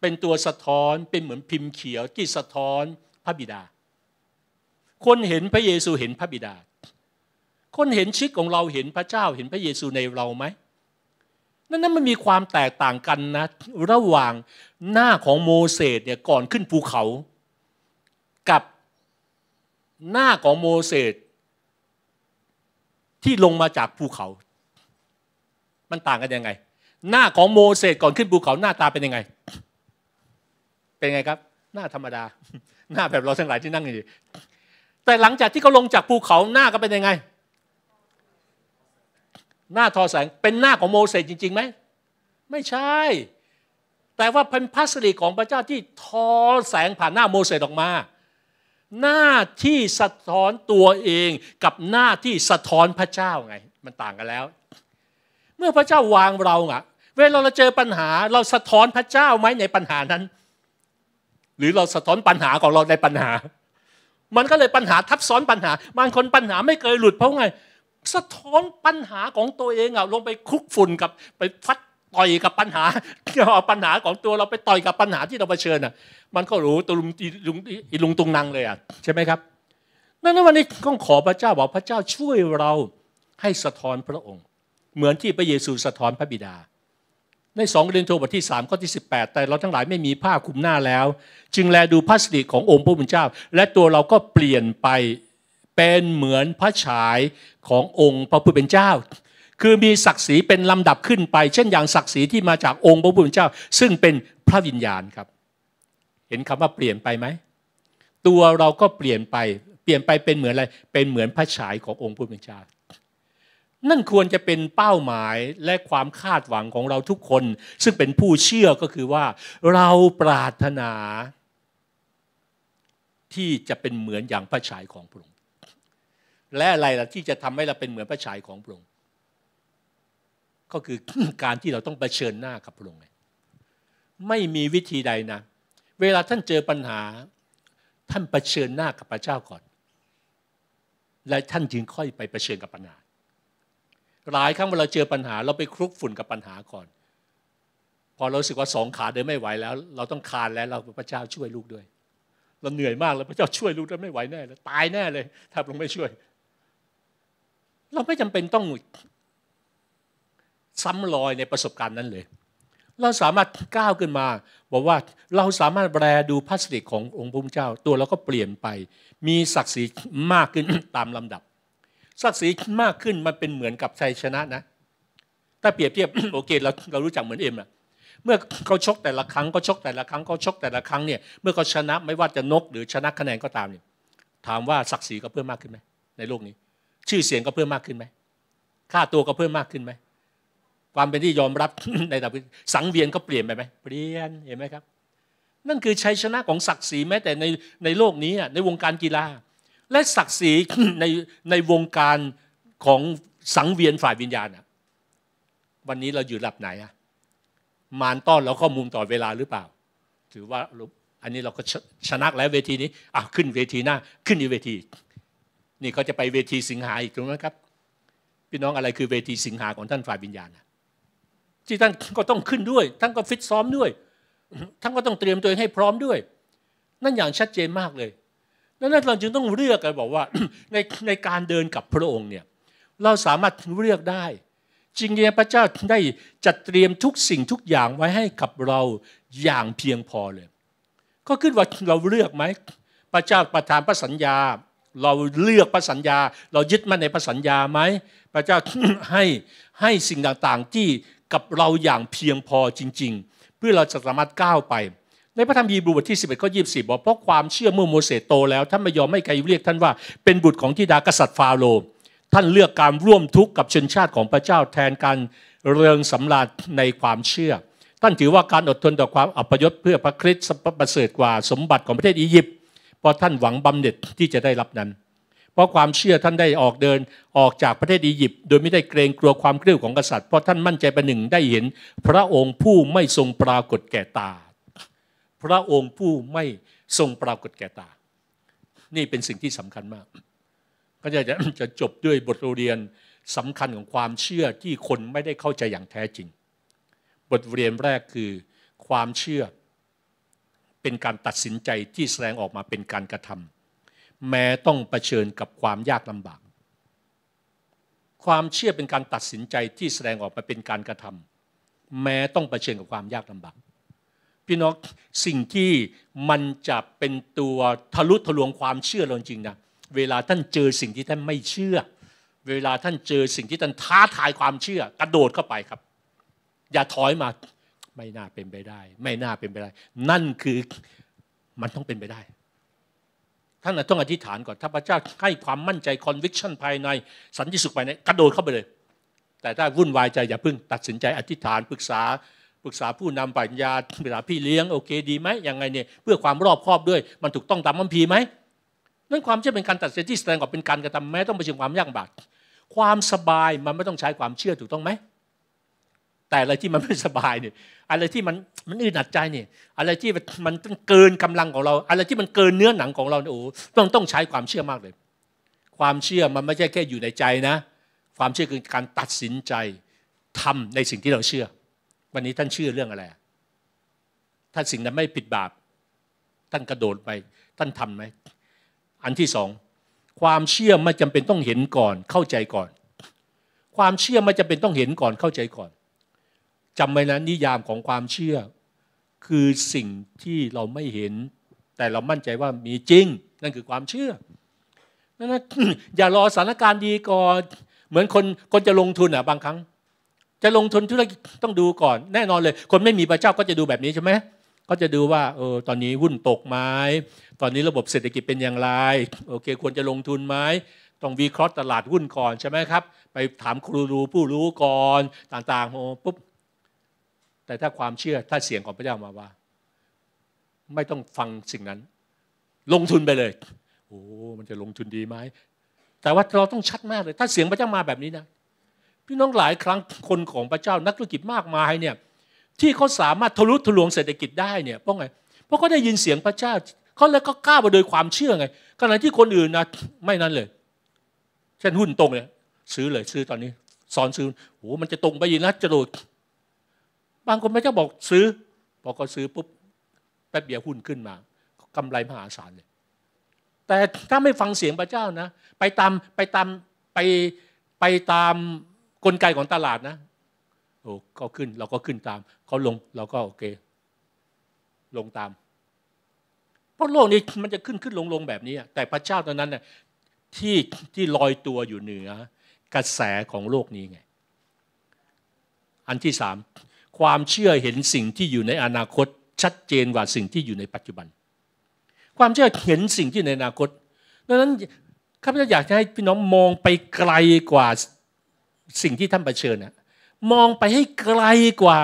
เป็นตัวสะท้อนเป็นเหมือนพิมพ์เขียวที่สะท้อน พระบิดา คนเห็นพระเยซูเห็นพระบิดา คนเห็นชีวิตของเราเห็นพระเจ้าเห็นพระเยซูในเราไหมนั่นนั้นมันมีความแตกต่างกันนะ ระหว่างหน้าของโมเสสเนี่ย ก่อนขึ้นภูเขา กับหน้าของโมเสสที่ลงมาจากภูเขา มันต่างกันยังไง หน้าของโมเสสก่อนขึ้นภูเขาหน้าตาเป็นยังไงเป็นไงครับ หน้าธรรมดาหน้าแบบเราทั้งหลายที่นั่งอยู่แต่หลังจากที่เขาลงจากภูเขาหน้าก็เป็นยังไง หน้าทอแสงเป็นหน้าของโมเสสจริงๆไหมไม่ใช่ แต่ว่าเป็นพัสดุของพระเจ้าที่ทอแสงผ่านหน้าโมเสสออกมาหน้าที่สะท้อนตัวเองกับหน้าที่สะท้อนพระเจ้าไงมันต่างกันแล้ว เมื่อพระเจ้าวางเราอะเวลาเราเจอปัญหา เราสะท้อนพระเจ้าไหมในปัญหานั้นหรือเราสะท้อนปัญหาของเราในปัญหา มันก็เลยปัญหาทับซ้อนปัญหาบางคนปัญหาไม่เคยหลุดเพราะไง สะท้อนปัญหาของตัวเองอะลงไปคุกฝุ่นกับ ไปฟัดต่อยกับปัญหาเอาปัญหาของตัวเราไปต่อยกับปัญหาที่เราเผชิญอ่ะ มันก็รู้ตุลุงอีลุงตุงนังเลยอ่ะใช่ไหมครับ นั่นวันนี้ก็ขอพระเจ้าบอกพระเจ้าช่วยเราให้สะท้อนพระองค์ เหมือนที่พระเยซูสะท้อนพระบิดาในสองเรินโทบทที่3ข้อที่18แต่เราทั้งหลายไม่มีผ้าคลุมหน้าแล้ว จึงแลดูพระสิริขององค์พระผู้เป็นเจ้า และตัวเราก็เปลี่ยนไปเป็นเหมือนพระฉายขององค์พระผู้เป็นเจ้า คือมีศักดิ์ศรีเป็นลำดับขึ้นไป เช่นอย่างศักดิ์ศรีที่มาจากองค์พระผู้เป็นเจ้า ซึ่งเป็นพระวิญญาณครับ เห็นคำว่าเปลี่ยนไปไหม ตัวเราก็เปลี่ยนไป เปลี่ยนไปเป็นเหมือนอะไรเป็นเหมือนพระฉายขององค์พระผู้เป็นเจ้านั่นควรจะเป็นเป้าหมายและความคาดหวังของเราทุกคน ซึ่งเป็นผู้เชื่อ ก็คือว่าเราปรารถนา ที่จะเป็นเหมือนอย่างพระฉายของพระองค์และอะไรล่ะที่จะทำให้เราเป็นเหมือนพระฉายของพระองค์ก็คือการที่เราต้องเผชิญหน้ากับพระองค์ไม่มีวิธีใดนะ เวลาท่านเจอปัญหา ท่านเผชิญหน้ากับพระเจ้าก่อน และท่านจึงค่อยไปเผชิญกับปัญหาหลายครั้งเวลาเจอปัญหาเราไปคลุกฝุ่นกับปัญหาก่อนพอเราสึกว่าสองขาเดินไม่ไหวแล้ว เราต้องคานแล้วเราพระเจ้าช่วยลูกด้วย เราเหนื่อยมากแล้วพระเจ้าช่วยลูกแล้วไม่ไหวแน่แล้วตายแน่เลย ถ้าลงไม่ช่วย เราไม่จำเป็นต้องซ้ำรอยในประสบการณ์นั้นเลย เราสามารถก้าวขึ้นมาบอกว่าเราสามารถแปรดูพัสดุิขององค์พระเจ้า ตัวเราก็เปลี่ยนไป มีศักดิ์ศรีมากขึ้นตามลำดับศักดิ์ศรีมากขึ้นมันเป็นเหมือนกับชัยชนะนะถ้าเปรียบเทียบโอเคเราเรารู้จักเหมือนเอ็มอะเมื่อเขาชกแต่ละครั้งก็ชกแต่ละครั้งก็ชกแต่ละครั้งเนี่ยเมื่อเขาชนะไม่ว่าจะนกหรือชนะคะแนนก็ตามเนี่ย ถามว่าศักดิ์ศรีก็เพิ่มมากขึ้นไหมในโลกนี้ ชื่อเสียงก็เพิ่มมากขึ้นไหมค่าตัวก็เพิ่มมากขึ้นไหมความเป็นที่ยอมรับในระดับสังเวียนก็เปลี่ยนไปไหมเปลี่ยนเห็นไหมครับ นั่นคือชัยชนะของศักดิ์ศรีแม้ แต่ในในโลกนี้ในวงการกีฬาและศักดิ์ศรีในในวงการของสังเวียนฝ่ายวิญญาณะวันนี้เราอยู่หลับไหนอะมานต้อนเราข้อมูลต่อเวลาหรือเปล่า ถือว่าอันนี้เราก็ชนะแล้วเวทีนี้อ่ะขึ้นเวทีหน้าขึ้นอีเวที นี่เขาจะไปเวทีสิงหาอีกถูกไหมครับพี่น้องอะไรคือเวทีสิงหาของท่านฝ่ายวิญญาณที่ท่านก็ต้องขึ้นด้วยท่านก็ฟิตซ้อมด้วยท่านก็ต้องเตรียมตัวให้พร้อมด้วย นั่นอย่างชัดเจนมากเลยังนั้นเราจึงต้องเลือกกันบอกว่าในในการเดินกับพระองค์เนี่ยเราสามารถเลือกได้ จริงๆพระเจ้าได้จัดเตรียมทุกสิ่งทุกอย่างไว้ให้กับเราอย่างเพียงพอเลย ก็ขึ้นว่าเราเลือกไหมพระเจ้าประทานพระสัญญา เราเลือกพระสัญญา เรายึดมั่นในพระสัญญาไหมพระเจ้าให้ให้สิ่งต่างๆที่กับเราอย่างเพียงพอจริง ๆ เพื่อเราจะสามารถก้าวไปในพระธรรมฮีบรูบทที่ 11ข้อยิบอกเพราะความเชื่อเมื่อโมเสสโตแล้วท่านไม่ยอมให้ใครเรียกท่านว่า เป็นบุตรของทิดากษัตริย์ฟาโรห์ท่านเลือกการร่วมทุกข์กับชนชาติของพระเจ้าแทนการเริงสำราญในความเชื่อ ท่านถือว่าการอดทนต่อความอัปยศ เพื่อพระคริสต์สประเสริฐกว่าสมบัติของประเทศอียิปต์เพราะท่านหวังบำเหน็จที่จะได้รับนั้น เพราะความเชื่อท่านได้ออกเดินออกจากประเทศอียิปต์โดยไม่ได้เกรงกลัวความเครียดของกษัตริย์เพราะท่านมั่นใจประหนึ่งได้เห็น พระองค์ผู้ไม่ทรงปรากฏแก่ตาพระองค์ผู้ไม่ทรงปรากฏแก่ตา นี่เป็นสิ่งที่สำคัญมาก ก็จะจะจบด้วยบทเรียนสำคัญของความเชื่อที่คนไม่ได้เข้าใจอย่างแท้จริง บทเรียนแรกคือ ความเชื่อเป็นการตัดสินใจที่แสดงออกมาเป็นการกระทำแม้ต้องเผชิญกับความยากลำบาก ความเชื่อเป็นการตัดสินใจที่แสดงออกมาเป็นการกระทำแม้ต้องเผชิญกับความยากลำบากพี่น้องสิ่งที่มันจะเป็นตัวทะลุทะลวงความเชื่อเราจริงนะ เวลาท่านเจอสิ่งที่ท่านไม่เชื่อ เวลาท่านเจอสิ่งที่ท่านท้าทายความเชื่อ กระโดดเข้าไปครับ อย่าถอยมาไม่น่าเป็นไปได้ ไม่น่าเป็นไปได้ นั่นคือมันต้องเป็นไปได้ท่านต้องอธิษฐานก่อน ถ้าพระเจ้าให้ความมั่นใจ conviction ภายใน สันติสุขภายใน กระโดดเข้าไปเลย แต่ถ้าวุ่นวายใจอย่าพึ่ง ตัดสินใจอธิษฐานปรึกษาปรึกษาผู้นำปัญญาปรึกษาพี่เลี้ยงโอเคดีไหมยังไงเนี่ยเพื่อความรอบคอบด้วย มันถูกต้องตามมัมพีไหมนั่นความเชื่อเป็นการตัดสินที่แสดงออกเป็นการกระทำแม้ต้องไปชิงความยากบากความสบายมันไม่ต้องใช้ความเชื่อถูกต้องไหมแต่อะไรที่มันไม่สบายเนี่ยอะไรที่มันมันอึดอัดใจเนี่ยอะไรที่มันเกินกำลังของเราอะไรที่มันเกินเนื้อหนังของเราเนี่ยโอ้ต้องต้องใช้ความเชื่อมากเลย ความเชื่อมันไม่ใช่แค่อยู่ในใจนะ ความเชื่อคือการตัดสินใจทำในสิ่งที่เราเชื่อวันนี้ท่านเชื่อเรื่องอะไรถ้าสิ่งนั้นไม่ผิดบาป ท่านกระโดดไป ท่านทำไหม อันที่สอง ความเชื่อไม่จำเป็นต้องเห็นก่อน เข้าใจก่อน ความเชื่อไม่จำเป็นต้องเห็นก่อน เข้าใจก่อนจำไว้นะนิยามของความเชื่อ คือสิ่งที่เราไม่เห็น แต่เรามั่นใจว่ามีจริง นั่นคือความเชื่อนั่นนะอย่ารอสถานการณ์ดีก่อน เหมือนคนคนจะลงทุนอ่ะบางครั้งจะลงทุนธุรกิจต้องดูก่อน แน่นอนเลย คนไม่มีพระเจ้าก็จะดูแบบนี้ใช่ไหมก็จะดูว่าเออตอนนี้หุ้นตกไหมตอนนี้ระบบเศรษฐกิจเป็นอย่างไร โอเคควรจะลงทุนไหมต้องวิเคราะห์ตลาดหุ้นก่อนใช่ไหมครับไปถามครูรู้ผู้รู้ก่อน ต่างๆโอ้ปุ๊บแต่ถ้าความเชื่อ ถ้าเสียงของพระเจ้ามาว่า ไม่ต้องฟังสิ่งนั้น ลงทุนไปเลยโอ้ มันจะลงทุนดีไหมแต่ว่าเราต้องชัดมากเลย ถ้าเสียงพระเจ้ามาแบบนี้นะพี่น้องหลายครั้งคนของพระเจ้านักธุรกิจมากมายเนี่ย ที่เขาสามารถทะลุทะลวงเศรษฐกิจได้เนี่ยเพราะไงเพราะเขาได้ยินเสียงพระเจ้าเขาแล้วก็กล้ามาโดยความเชื่อไงขณะที่คนอื่นนะไม่นั้นเลยเช่นหุ้นตรงเลยซื้อเลย ซื้อตอนนี้สอนซื้อโอ้มันจะตรง ไปยินนะจะโดดบางคนพระเจ้าบอกซื้อพอก็ซื้อปุ๊บแป๊บเดียวหุ้นขึ้นมากำไรมหาศาลเลยแต่ถ้าไม่ฟังเสียงพระเจ้านะไปตามไปตามไปไปตามกลไกของตลาดนะโอ้เขาขึ้นเราก็ขึ้นตามเขาลงเราก็โอเคลงตาม เพราะโลกนี้มันจะขึ้นขึ้นลงลงแบบนี้ แต่พระเจ้าตอนนั้นน่ยที่ที่ลอยตัวอยู่เหนือ กระแสของโลกนี้ไงอันที่สามความเชื่อเห็นสิ่งที่อยู่ในอนาคต ชัดเจนกว่าสิ่งที่อยู่ในปัจจุบัน ความเชื่อเห็นสิ่งที่ในอนาคตดังนั้นข้าพเจ้าอยากให้พี่น้องมองไปไกลกว่าสิ่งที่ท่านเผชิญนะมองไปให้ไกลกว่า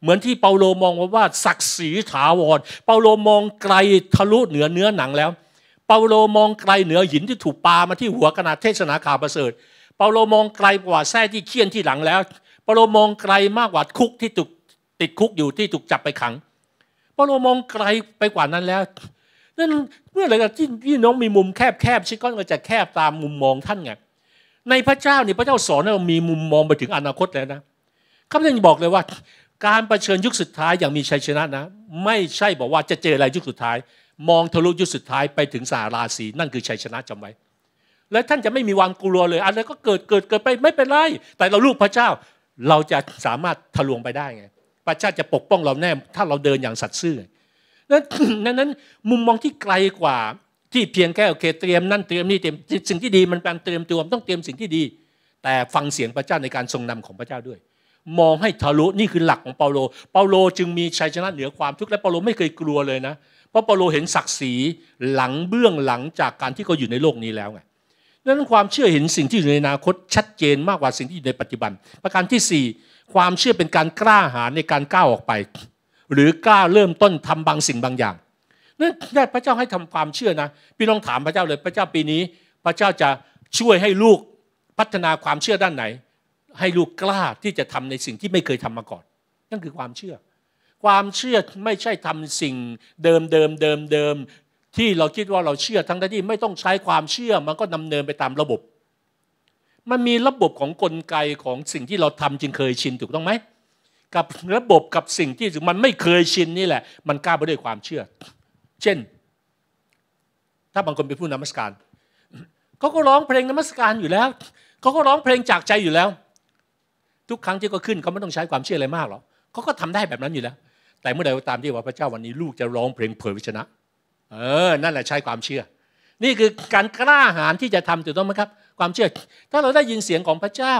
เหมือนที่เปาโลมองว่าวาศักดิ์ศรีถาวรเปาโลมองไกลทะลุเหนือเนื้อหนังแล้ว เปาโลมองไกลเหนือหินที่ถูกปามาที่หัวขณะเทศนาข่าวประเสริฐ เปาโลมองไกลกว่าแท้ที่เคี่ยนที่หลังแล้วเปาโลมองไกลมากกว่าคุกที่ถูกติดคุกอยู่ที่ถูกจับไปขังเปาโลมองไกลไปกว่านั้นแล้วนั่นเมื่อไรก็ที่พี่น้องมีมุมแคบแคบชิคก้อนก็จะแคบตามมุมมองท่านไงในพระเจ้าเนี่ยพระเจ้าสอนให้เรามีมุมมองไปถึงอนาคตแล้วนะข้าพเจ้าบอกเลยว่า การประชิญยุคสุดท้ายอย่างมีชัยชนะนะ ไม่ใช่บอกว่าจะเจออะไรยุคสุดท้าย มองทะลุยุคสุดท้ายไปถึงสาราสีนั่นคือชัยชนะจำไว้และท่านจะไม่มีความกลัวเลยอะไรก็เกิดเกิดเกิดไป ไม่เป็นไรแต่เราลูกพระเจ้าเราจะสามารถทะลวงไปได้ไงพระเจ้าจะปกป้องเราแน่ถ้าเราเดินอย่างสัตย์ซื่อนั้นนั้น มุมมองที่ไกลกว่าที่เพียงแค่โอเคเตรียมนั่นเตรียมนี่เตรียมสิ่งที่ดีมันเป็นเตรียมตัวต้องเตรียมสิ่งที่ดี แต่ฟังเสียงพระเจ้าในการทรงนำของพระเจ้าด้วย มองให้ทะลุนี่คือหลักของเปาโลเปาโลจึงมีชัยชนะเหนือความทุกข์และเปาโลไม่เคยกลัวเลยนะ เพราะเปาโลเห็นศักดิ์ศรีหลังเบื้องหลังจากการที่เขาอยู่ในโลกนี้แล้วไงดังนั้นความเชื่อเห็นสิ่งที่อยู่ในอนาคตชัดเจนมากกว่าสิ่งที่อยู่ในปัจจุบัน ประการที่ 4 ความเชื่อเป็นการกล้าหาญในการก้าวออกไป หรือกล้าเริ่มต้นทำบางสิ่งบางอย่างนี่ยพระเจ้าให้ทำความเชื่อนะพี่น้องถามพระเจ้าเลยพระเจ้าปีนี้พระเจ้าจะช่วยให้ลูกพัฒนาความเชื่อด้านไหน ให้ลูกกล้าที่จะทำในสิ่งที่ไม่เคยทำมาก่อน นั่นคือความเชื่อ ความเชื่อไม่ใช่ทำสิ่งเดิมเดิมเดิมเดิมที่เราคิดว่าเราเชื่อทั้งที่ไม่ต้องใช้ความเชื่อมันก็ดำเนินไปตามระบบ มันมีระบบของกลไกของสิ่งที่เราทำจึงเคยชินถูกต้องไหมกับระบบกับสิ่งที่มันไม่เคยชินนี่แหละมันกล้าไปด้วยความเชื่อเช่น ถ้าบางคนเป็นผู้นมัสการเขาก็ร้องเพลงนมัสการอยู่แล้วเขาก็ร้องเพลงจากใจอยู่แล้ว ทุกครั้งที่เขาขึ้นเขาไม่ต้องใช้ความเชื่ออะไรมากหรอกเขาก็ทำได้แบบนั้นอยู่แล้ว แต่เมื่อใดก็ตามที่ว่าพระเจ้าวันนี้ ลูกจะร้องเพลงเผยวิชนะเออนั่นแหละใช้ความเชื่อ นี่คือการกล้าหาญที่จะทำถูกต้องไหมครับ ความเชื่อ ถ้าเราได้ยินเสียงของพระเจ้า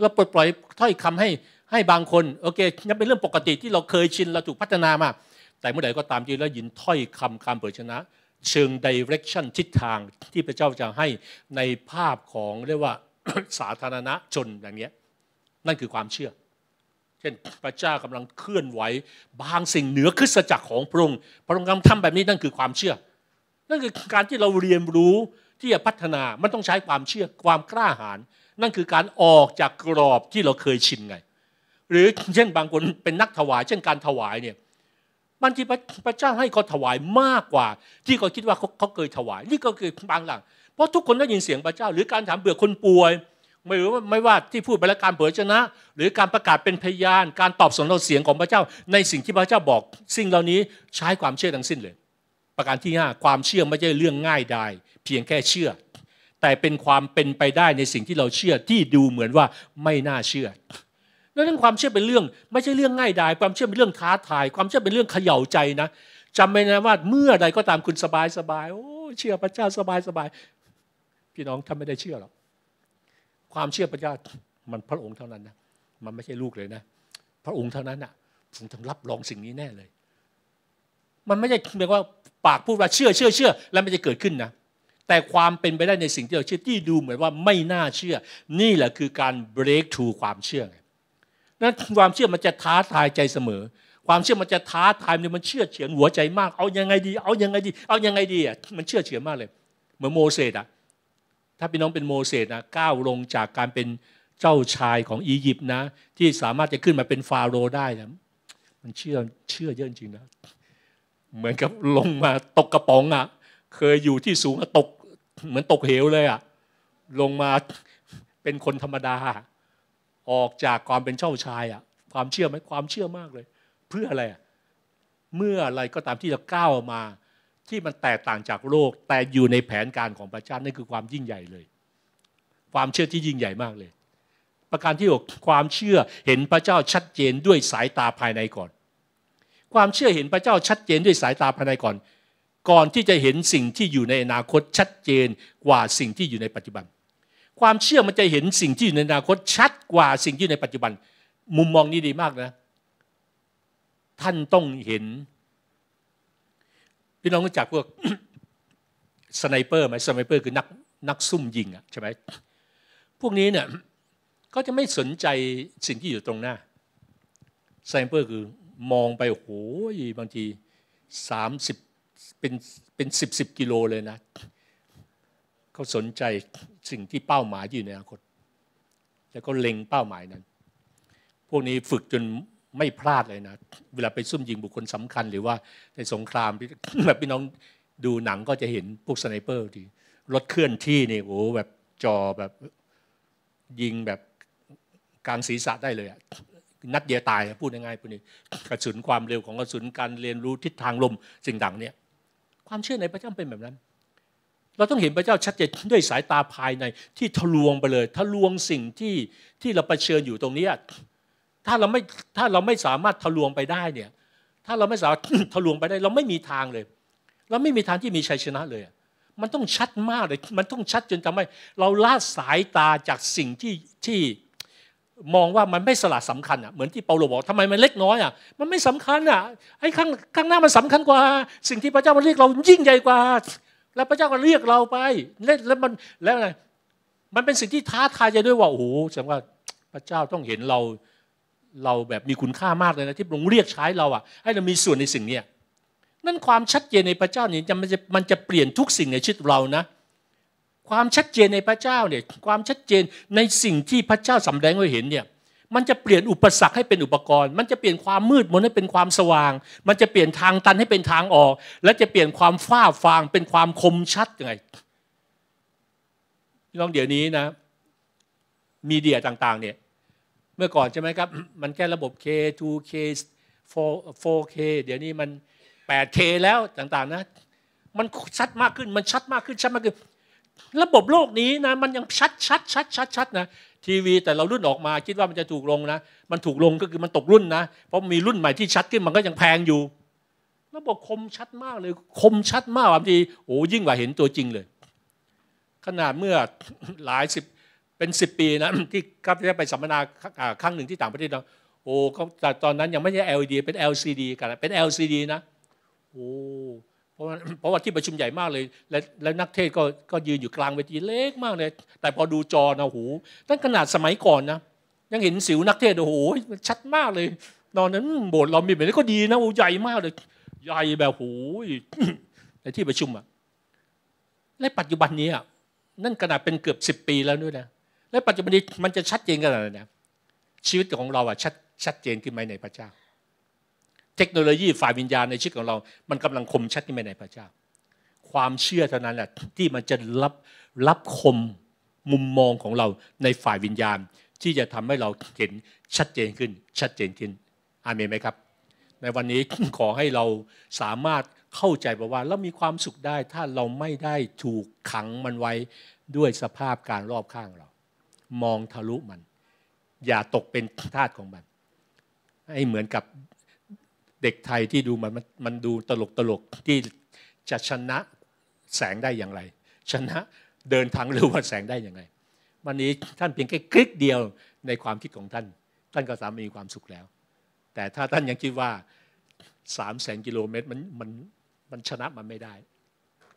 เราปลดปล่อยถ้อยคำให้ให้บางคน โอเคนั่นเป็นเรื่องปกติ ที่เราเคยชินเราถูกพัฒนามาแต่เมื่อใดก็ตามที่เรายินถ้อยคำคำเปิดชนะ เชิงดิเรกชันทิศทางที่พระเจ้าจะให้ในภาพของ เรียกว่าสาธารณชนอย่างนี้นั่นคือความเชื่อ เช่นพระเจ้ากำลังเคลื่อนไหวบางสิ่งเหนือคริสจักรของพระองค์พระองค์กำลังทำแบบนี้นั่นคือความเชื่อ นั่นคือการที่เราเรียนรู้ที่จะพัฒนามันต้องใช้ความเชื่อความกล้าหาญนั่นคือการออกจากกรอบที่เราเคยชินไง หรือเช่นบางคนเป็นนักถวายเช่นการถวายเนี่ยบางที่พระเจ้าให้เขาถวายมากกว่า ที่เขาคิดว่าเขาเคยถวาย นี่ก็คือบางหลังเพราะทุกคนได้ยินเสียงพระเจ้า หรือการถามเบื่อคนป่วย ไม่รู้ว่าไม่ว่าที่พูดไปแล้วการเผยชนะ หรือการประกาศเป็นพยานการตอบสนองเสียงของพระเจ้า ในสิ่งที่พระเจ้าบอก สิ่งเหล่านี้ใช้ความเชื่อทั้งสิ้นเลย ประการที่ 5 ความเชื่อไม่ใช่เรื่องง่ายใดยเพียงแค่เชื่อ แต่เป็นความเป็นไปได้ในสิ่งที่เราเชื่อที่ดูเหมือนว่าไม่น่าเชื่อเรื่องความเชื่อเป็นเรื่อง ไม่ใช่เรื่องง่ายดายความเชื่อเป็นเรื่องท้าทาย ความเชื่อเป็นเรื่องเขย่าใจนะจำไว้นะว่าเมื่อใดก็ตามคุณสบายสบาย โอ้เชื่อพระเจ้าสบายสบายพี่น้องท่านไม่ได้เชื่อหรอกความเชื่อพระเจ้ามันพระองค์เท่านั้นนะมันไม่ใช่ลูกเลยนะพระองค์เท่านั้นอ่ะมร้องรับรองสิ่งนี้แน่เลย มันไม่ใช่แปลว่าปากพูดว่าเชื่อ เชื่อเชื่อ แล้วมันจะเกิดขึ้นนะแต่ความเป็นไปได้ในสิ่งที่เราเชื่อที่ดูเหมือนว่า ไม่น่าเชื่อ นี่แหละคือการ break through ความเชื่อไงนั้นความเชื่อมันจะท้าทายใจเสมอ ความเชื่อมันจะท้าทายเยมันเชื่อเฉือนหัวใจมาก เอายังไงดี เอายังไงดี เอายังไงดีอ่ะ มันเชื่อเฉือนมากเลย เหมือนโมเสสอ่ะ ถ้าพี่น้องเป็นโมเสสนะก้าวลงจากการเป็นเจ้าชายของอียิปต์นะ ที่สามารถจะขึ้นมาเป็นฟาโรห์ได้นะมันเชื่อเชื่อเยอะจริงนะ เหมือนกับลงมาตกกระป๋องอ่ะ เคยอยู่ที่สูงตก เหมือนตกเหวเลยอ่ะ ลงมาเป็นคนธรรมดาออกจากความเป็นเจ้าชายอะความเชื่อไหมความเชื่อมากเลย เพื่ออะไรเมื่ออะไรก็ตามที่เราก้าวมาที่มันแตกต่างจากโลก แต่อยู่ในแผนการของพระเจ้านั่นคือความยิ่งใหญ่เลย ความเชื่อที่ยิ่งใหญ่มากเลย ประการที่หกความเชื่อเห็นพระเจ้าชัดเจนด้วยสายตาภายในก่อน ความเชื่อเห็นพระเจ้าชัดเจนด้วยสายตาภายในก่อน ก่อนที่จะเห็นสิ่งที่อยู่ในอนาคตชัดเจนกว่าสิ่งที่อยู่ในปัจจุบันความเชื่อมันจะเห็นสิ่งที่อยู่ในอนาคตชัดกว่าสิ่งที่อยู่ในปัจจุบัน มุมมองนี้ดีมากนะท่านต้องเห็น พี่น้องรู้จักพวกสไนเปอร์ไหมสไนเปอร์ คือนักนักซุ่มยิงอะใช่ไหมพวกนี้เนี่ย ก็จะไม่สนใจสิ่งที่อยู่ตรงหน้าสไนเปอร์คือมองไปโหยบางทีสามสิบเป็นเป็นสิบสิบกิโลเลยนะเขาสนใจสิ่งที่เป้าหมายอยู่ในอนาคต แล้วก็เล็งเป้าหมายนั้น พวกนี้ฝึกจนไม่พลาดเลยนะ เวลาไปซุ่มยิงบุคคลสำคัญหรือว่าในสงครามแบบพี่น้องดูหนังก็จะเห็นพวกสไนเปอร์ที่รถเคลื่อนที่เนี่ยโอ้แบบจอแบบยิงแบบ กลางศีรษะได้เลยอะนัดเดียวตายพูดง่ายๆพวกนี้ กระสุนความเร็วของกระสุนการเรียนรู้ทิศทางลมสิ่งต่างเนี่ยความเชื่อในพระเจ้าเป็นแบบนั้นเราต้องเห็นพระเจ้าชัดเจนด้วยสายตาภายในที่ทะลวงไปเลย ทะลวงสิ่งที่ ที่เราเผชิญอยู่ตรงนี้ถ้าเราไม่ถ้าเราไม่สามารถทะลวงไปได้เนี่ยถ้าเราไม่สามารถทะลวงไปได้ เราไม่มีทางเลย เราไม่มีทางที่มีชัยชนะเลยมันต้องชัดมากเลย มันต้องชัดจนทำให้เราละสายตาจากสิ่งที่ที่มองว่ามันไม่สละสำคัญอ่ะเหมือนที่เปาโลบอกทำไมมันเล็กน้อยอ่ะมันไม่สำคัญอ่ะไอ้ข้างข้างหน้ามันสำคัญกว่า สิ่งที่พระเจ้ามันเรียกเรายิ่งใหญ่กว่าแล้วพระเจ้าก็เรียกเราไปลแล้วมันแล้วไงมันเป็นสิ่งที่ท้าทายใจด้วยว่าโอ้โหแสดงว่าพระเจ้าต้องเห็นเราเราแบบมีคุณค่ามากเลยนะที่พระองค์เรียกใช้เราอ่ะให้เรามีส่วนในสิ่งเนี้ยนั่นความชัดเจนในพระเจ้าเนี่ยมันจะมันจะเปลี่ยนทุกสิ่งในชีวิตเรานะความชัดเจนในพระเจ้าเนี่ยความชัดเจนในสิ่งที่พระเจ้าสำแดงไว้เห็นเนี่ยมันจะเปลี่ยนอุปสรรคให้เป็นอุปกรณ์ มันจะเปลี่ยนความมืด มนให้เป็นความสว่าง มันจะเปลี่ยนทางตันให้เป็นทางออก และจะเปลี่ยนความฟ้าฟางเป็นความคมชัดยังไงลองเดี๋ยวนี้นะ มีเดียต่าง ๆเนี่ย เมื่อก่อนใช่ไหมครับ มันแค่ระบบ K 2K 4K เดี๋ยวนี้มัน 8K แล้วต่างๆนะมันชัดมากขึ้น มันชัดมากขึ้น ชัดมากขึ้น ระบบโลกนี้นะ มันยังชัดชัดชัดชัดชัดนะทีวีแต่เรารุ่นออกมาคิดว่ามันจะถูกลงนะ มันถูกลงก็คือมันตกรุ่นนะ เพราะมีรุ่นใหม่ที่ชัดขึ้นมันก็ยังแพงอยู่ระบบคมชัดมากเลย คมชัดมากบางทีโอ้ยิ่งกว่าเห็นตัวจริงเลย ขนาดเมื่อหลายสิบเป็นสิบปีนะ ที่ครับที่ไปสัมมนาครั้งหนึ่งที่ต่างประเทศเะาโอ้แต่ตอนนั้นยังไม่ใช่ LED เป็น LCD กันเป็น LCD นะ โอ้เพราะว่าเพราะว่าที่ประชุมใหญ่มากเลย และและนักเทศก็ก็ยืนอยู่กลางเวทีเล็กมากเลยแต่พอดูจอนะหูตั้งขนาดสมัยก่อนนะยังเห็นสิวนักเทศโอ้โหชัดมากเลย ตอนนั้นโบสถ์เรามีแบบนี้ก็ดีนะโอ้ใหญ่มากเลยใหญ่แบบโอหยในที่ประชุมอะและปัจจุบันนี้อะนั่นขนาดเป็นเกือบสิบปีแล้วด้วยนะและปัจจุบันนี้ มันจะชัดเจนขนาดไหนนะชีวิตของเราอะชัดชัดเจนขึ้นไหมในพระเจ้าเทคโนโลยีฝ่ายวิญญาณในชีวิตของเรา มัน กำลังคมชัดที่ไม่ในพระเจ้า ความเชื่อเท่านั้นแหละที่มันจะรับรับคมมุมมองของเรา ในฝ่ายวิญญาณ ที่จะทำให้เราเห็นชัดเจนขึ้น ชัดเจนขึ้นอาเมนไหมครับ ในวันนี้ขอให้เราสามารถเข้าใจบอกว่า เรา มีความสุขได้ถ้าเราไม่ได้ถูกขังมันไว้ด้วยสภาพการรอบข้างเรา มองทะลุมัน อย่าตกเป็นทาสของมันให้เหมือนกับเด็กไทยที่ดูมันมันดูตลกตลกที่จะชนะแสงได้อย่างไร ชนะเดินทางเร็วว่าแสงได้อย่างไรวันนี้ท่านเพียงแค่คลิกเดียวในความคิดของท่าน ท่านก็สามารถมีความสุขแล้ว แต่ถ้าท่านยังคิดว่าสามแสนกิโลเมตรมันมันมันชนะมันไม่ได้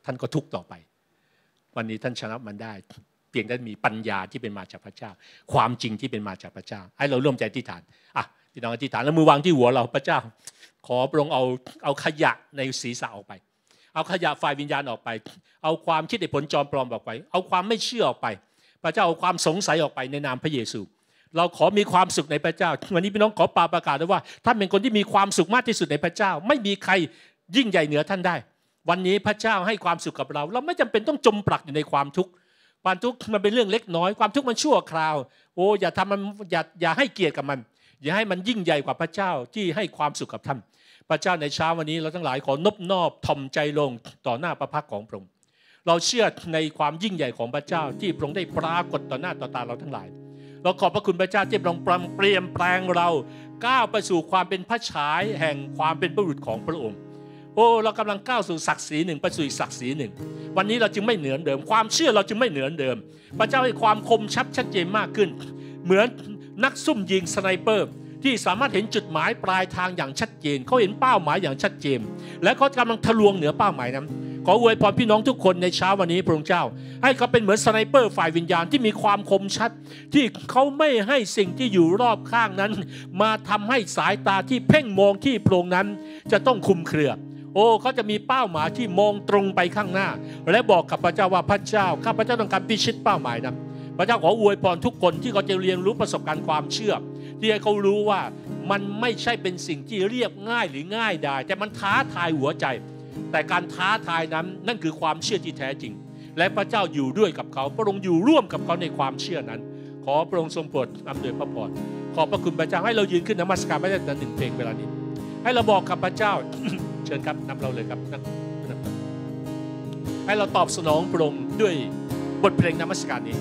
ท่านก็ทุกต่อไป วันนี้ท่านชนะมันได้ เพียงได้มีปัญญาที่เป็นมาจากพระเจ้า ความจริงที่เป็นมาจากพระเจ้าให้เราร่วมใจที่ฐานอ่ะพี่น้องอธิษฐานแล้วมือวางที่หัวเราพระเจ้าขอพระองค์เอาเอาขยะในศีรษะออกไป เอาขยะฝ่ายวิญญาณออกไป เอาความคิดในผลจอมปลอมออกไป เอาความไม่เชื่อออกไป พระเจ้าเอาความสงสัยออกไปในนามพระเยซู เราขอมีความสุขในพระเจ้า วันนี้พี่น้องขอปาประกาศด้วยว่าท่านเป็นคนที่มีความสุขมากที่สุดในพระเจ้า ไม่มีใครยิ่งใหญ่เหนือท่านได้ วันนี้พระเจ้าให้ความสุขกับเรา เราไม่จำเป็นต้องจมปลักอยู่ในความทุกข์ ความทุกข์มันเป็นเรื่องเล็กน้อย ความทุกข์มันชั่วคราว โอ้อย่าทำมัน อย่า อย่าให้เกียรติกับมันอย่าให้มันยิ่งใหญ่กว่าพระเจ้าที่ให้ความสุขกับท่าน พระเจ้าในเช้าวันนี้เราทั้งหลายขอนบนอบทอมใจลงต่อหน้าพระพักของพระองค์ เราเชื่อในความยิ่งใหญ่ของพระเจ้าที่พระองค์ได้ปรากฏต่อหน้าต่อตาเราทั้งหลาย เราขอบพระคุณพระเจ้าที่พระองค์เปลี่ยนแปลงเรา ก้าวไปสู่ความเป็นพระฉายแห่งความเป็นบุรุษของพระองค์ โอ้ เรากำลังก้าวสู่ศักดิ์ศรีหนึ่งไปสู่ีศักดิ์ศรีหนึ่ง วันนี้เราจึงไม่เหนือเดิม ความเชื่อเราจึงไม่เหนือเดิม พระเจ้าให้ความคมชัดชัดเจนมากขึ้น เหมือนนักซุ่มยิงสไนเปอร์ที่สามารถเห็นจุดหมายปลายทางอย่างชัดเจนเขาเห็นเป้าหมายอย่างชัดเจนและเขากำลังทะลวงเหนือเป้าหมายนั้น ขออวยพรพี่น้องทุกคนในเช้าวันนี้พระองค์เจ้า ให้เขาเป็นเหมือนสไนเปอร์ฝ่ายวิญญาณที่มีความคมชัด ที่เขาไม่ให้สิ่งที่อยู่รอบข้างนั้น มาทำให้สายตาที่เพ่งมองที่โพรงนั้นจะต้องคุมเครือโอ้เขาจะมีเป้าหมายที่มองตรงไปข้างหน้า และบอกกับพระเจ้าว่าพระเจ้าข้าพระเจ้าต้องการพิชิตเป้าหมายนั้นพระเจ้าขออวยพรทุกคนที่เขาจะเรียนรู้ประสบการณ์ความเชื่อ ที่ให้เขารู้ว่า มันไม่ใช่เป็นสิ่งที่เรียบง่ายหรือง่ายได้แต่มันท้าทายหัวใจ แต่การท้าทายนั้นนั่นคือความเชื่อที่แท้จริง และพระเจ้าอยู่ด้วยกับเขาพระองค์อยู่ร่วมกับเขาในความเชื่อนั้น ขอพระองค์ทรงโปรดอำนวยพระพรขอบพระคุณพระเจ้าให้เรายืนขึ้นนมัสการพระเจ้าแต่หนึ่ง เพลงเวลานี้ให้เราบอกกับพระเจ้าเชิญครับนำเราเลยครับ ให้เราตอบสนองพระองค์ด้วยบทเพลงนมัสการนี้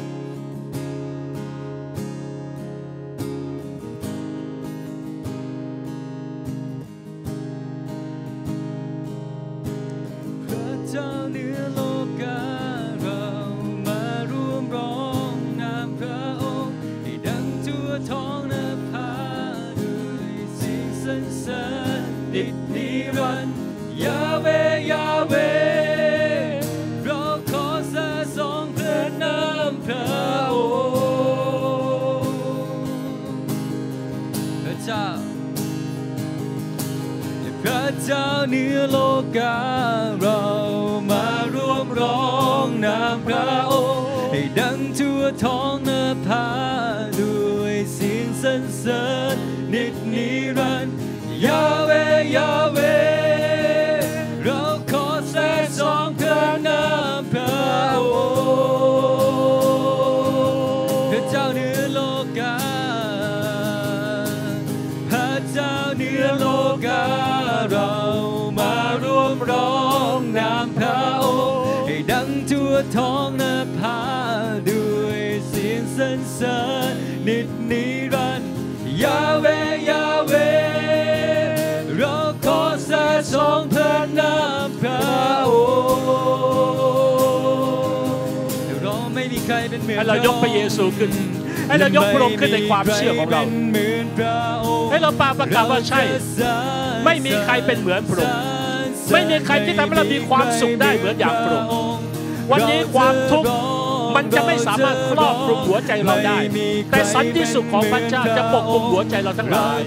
เจ้าเนื้อโลกาเรามาร่วมร้องนามพระองค์ให้ดังทั่วท้องนาภาด้วยเสียงสรรเสริญนิดนิรันยาเวยาเวท้องนภาาด้วยเสียงสรรเสริญนิดนิรันยาเวยาเวเราขอสะสมพระนามพระองค์เราไม่มีใครเป็นเหมือนให้เรายกพระเยซูขึ้นให้เรายกพระองค์ขึ้นในความเชื่อของเราให้เราปาประกาศว่าใช่ไม่มีใครเป็นเหมือนพระองค์ไม่มีใครที่ทำให้เรามีความสุขได้เหมือนอย่างพระองค์วันนี้ความทุกข์มันจะไม่สามารถครอบคลุมหัวใจเราได้แต่สันติสุขของพระเจ้าจะปกคลุมหัวใจเราทั้งหลาย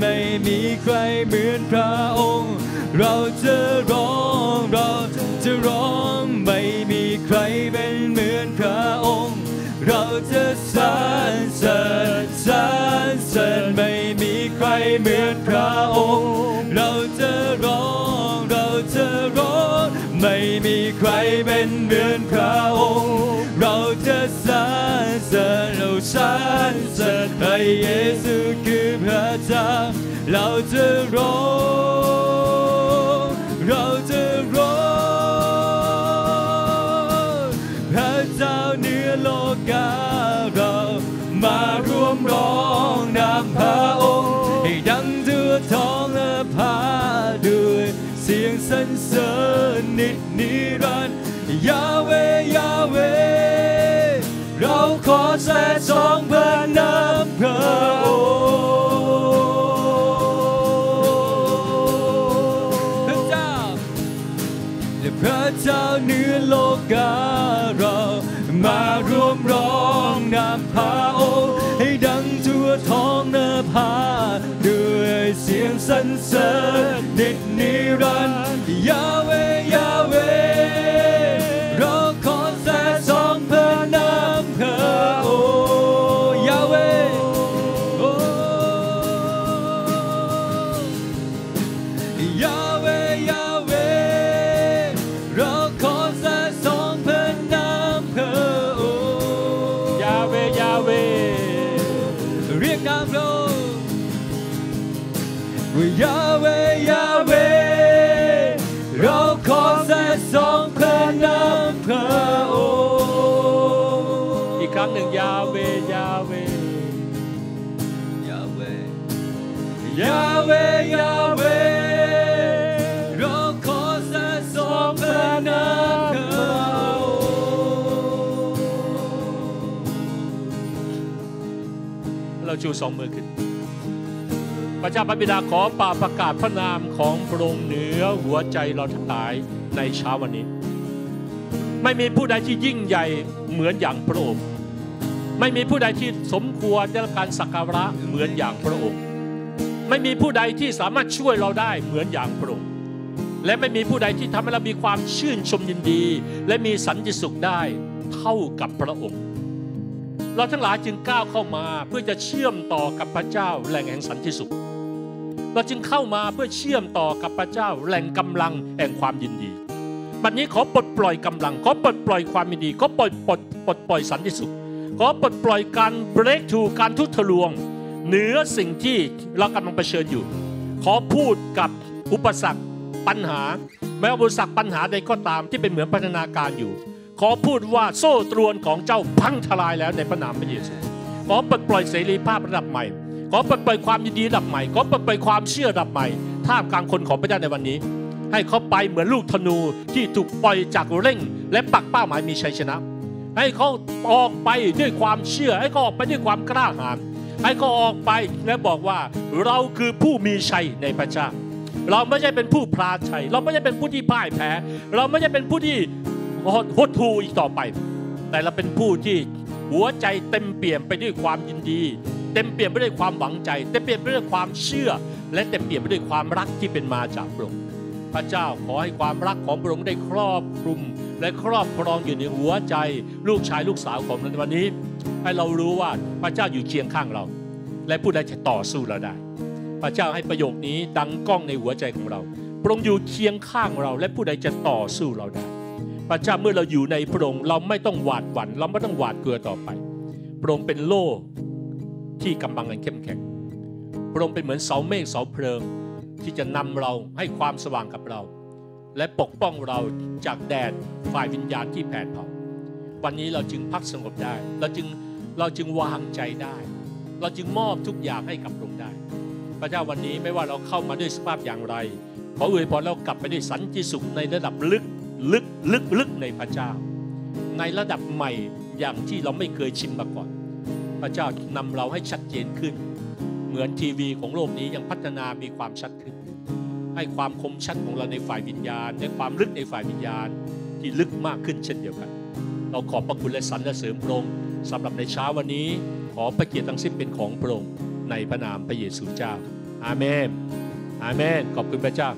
ไม่มีใครเหมือนพระองค์ เราจะร้องเราจะร้องไม่มีใครเป็นเหมือนพระองค์ เราจะสรรเสริญสรรเสริญไม่มีใครเหมือนพระองค์เราจะร้องไม่มีใครเป็นเหมือนพระองค์ เราจะสรรเสริญเราสรรเสริญพระเยซูคือพระเจ้าเราจะร้องเราจะร้องพระเจ้าเนื้อโลกาเรามาร่วมร้องนามพระองค์ให้ดังเถือทอเสียงสรรเสริญนิดนิรันดร์ยาเวยาเวเราขอแสดองพระนามพระองพระเจ้าและพระเจ้าเนื้อโลกาเรามารวมร้องนำพระองค์ให้ดังทั่วท้องเนื้อผาด้วยเสียงสรรเสริญ near run, Yahweh. ราชูสองมือขึ้น พระเจ้าพระบิดาขอป่าประกาศพระนามของพระองค์เหนือหัวใจเราทั้งหลายในเช้าวันนี้ ไม่มีผู้ใดที่ยิ่งใหญ่เหมือนอย่างพระองค์ไม่มีผู้ใดที่สมควรได้รับการสักการะเหมือนอย่างพระองค์ไม่มีผู้ใดที่สามารถช่วยเราได้เหมือนอย่างพระองค์ และไม่มีผู้ใดที่ทำให้เรามีความชื่นชมยินดี และมีสันติสุขได้เท่ากับพระองค์ เราทั้งหลายจึงก้าวเข้ามาเพื่อจะเชื่อมต่อกับพระเจ้าแหล่งแห่งสันติสุข เราจึงเข้ามาเพื่อเชื่อมต่อกับพระเจ้าแหล่งกำลังแห่งความยินดีบัดนนี้ขอปลดปล่อยกำลัง ขอปลดปล่อยความยินดีขอปลดปลดปลดปล่อยสันติสุข ขอปลดปล่อยการเบรกถูการทุทะลวงเหนือสิ่งที่เรากำลังเผชิญอยู่ ขอพูดกับอุปสรรค ปัญหาแม้อุปสรรคปัญหาใดก็ตามที่เป็นเหมือนพัฒนาการอยู่ ขอพูดว่าโซ่ตรวนของเจ้าพังทลายแล้วในพระนามพระเยซูขอปลดปล่อยเสรีภาพระดับใหม่ ขอปลดปล่อยความยินดีระดับใหม่ ขอปลดปล่อยความเชื่อระดับใหม่ท่ามกลางคนของพระเจ้าในวันนี้ ให้เขาไปเหมือนลูกธนูที่ถูกปล่อยจากเร่ง และปักเป้าหมายมีชัยชนะ ให้เขาออกไปด้วยความเชื่อให้เขาออกไปด้วยความกล้าหาญให้เขาออกไปและบอกว่าเราคือผู้มีชัยในพระเจ้าเราไม่ใช่เป็นผู้พลาดชัย เราไม่ใช่เป็นผู้ที่พ่ายแพ้เราไม่ใช่เป็นผู้ที่หดทูอีกต่อไป แต่เราเป็นผู้ที่หัวใจเต็มเปี่ยมไปด้วยความยินดี เต็มเปี่ยมไปด้วยความหวังใจ เต็มเปี่ยมไปด้วยความเชื่อ และเต็มเปี่ยมไปด้วยความรักที่เป็นมาจากพระองค์พระเจ้าขอให้ความรักของพระองค์ได้ครอบคลุมและครอบครองอยู่ในหัวใจ ลูกชายลูกสาวของเราในวันนี้ให้เรารู้ว่าพระเจ้าอยู่เคียงข้างเรา และผู้ใดจะต่อสู้เราได้ พระเจ้าให้ประโยคนี้ดังก้องในหัวใจของเรา พระองค์อยู่เคียงข้างเราและผู้ใดจะต่อสู้เราได้ พระเจ้าเมื่อเราอยู่ในพระองค์เราไม่ต้องหวาดหวั่นเราไม่ต้องหวาดกลัวต่อไป พระองค์เป็นโล่ที่กำบังอันเข้มแข็งพระองค์เป็นเหมือนเสาเมฆเสาเพลิง ที่จะนำเราให้ความสว่างกับเรา และปกป้องเราจากแดดฝ่ายวิญญาณที่แผดเผาวันนี้เราจึงพักสงบได้ เราจึงเราจึงวางใจได้ เราจึงมอบทุกอย่างให้กับพระองค์ได้ พระเจ้าวันนี้ไม่ว่าเราเข้ามาด้วยสภาพอย่างไรขออวยพรเรากลับไปด้วยสันติสุขในระดับลึกลึกลึกลึกในพระเจ้า ในระดับใหม่อย่างที่เราไม่เคยชินมาก่อน พระเจ้านำเราให้ชัดเจนขึ้น เหมือนทีวีของโลกนี้ยังพัฒนา มีความชัดขึ้น ให้ความคมชัดของเราในฝ่ายวิญญาณในความลึกในฝ่ายวิญญาณที่ลึกมากขึ้นเช่นเดียวกันเราขอบพระคุณและสรรเสริมพระองค์สำหรับในเช้าวันนี้ ขอประเกียรติทั้งสิ้นเป็นของพระองค์ในพระนามพระเยซูเจ้า อาเมน อาเมน ขอบคุณพระเจ้า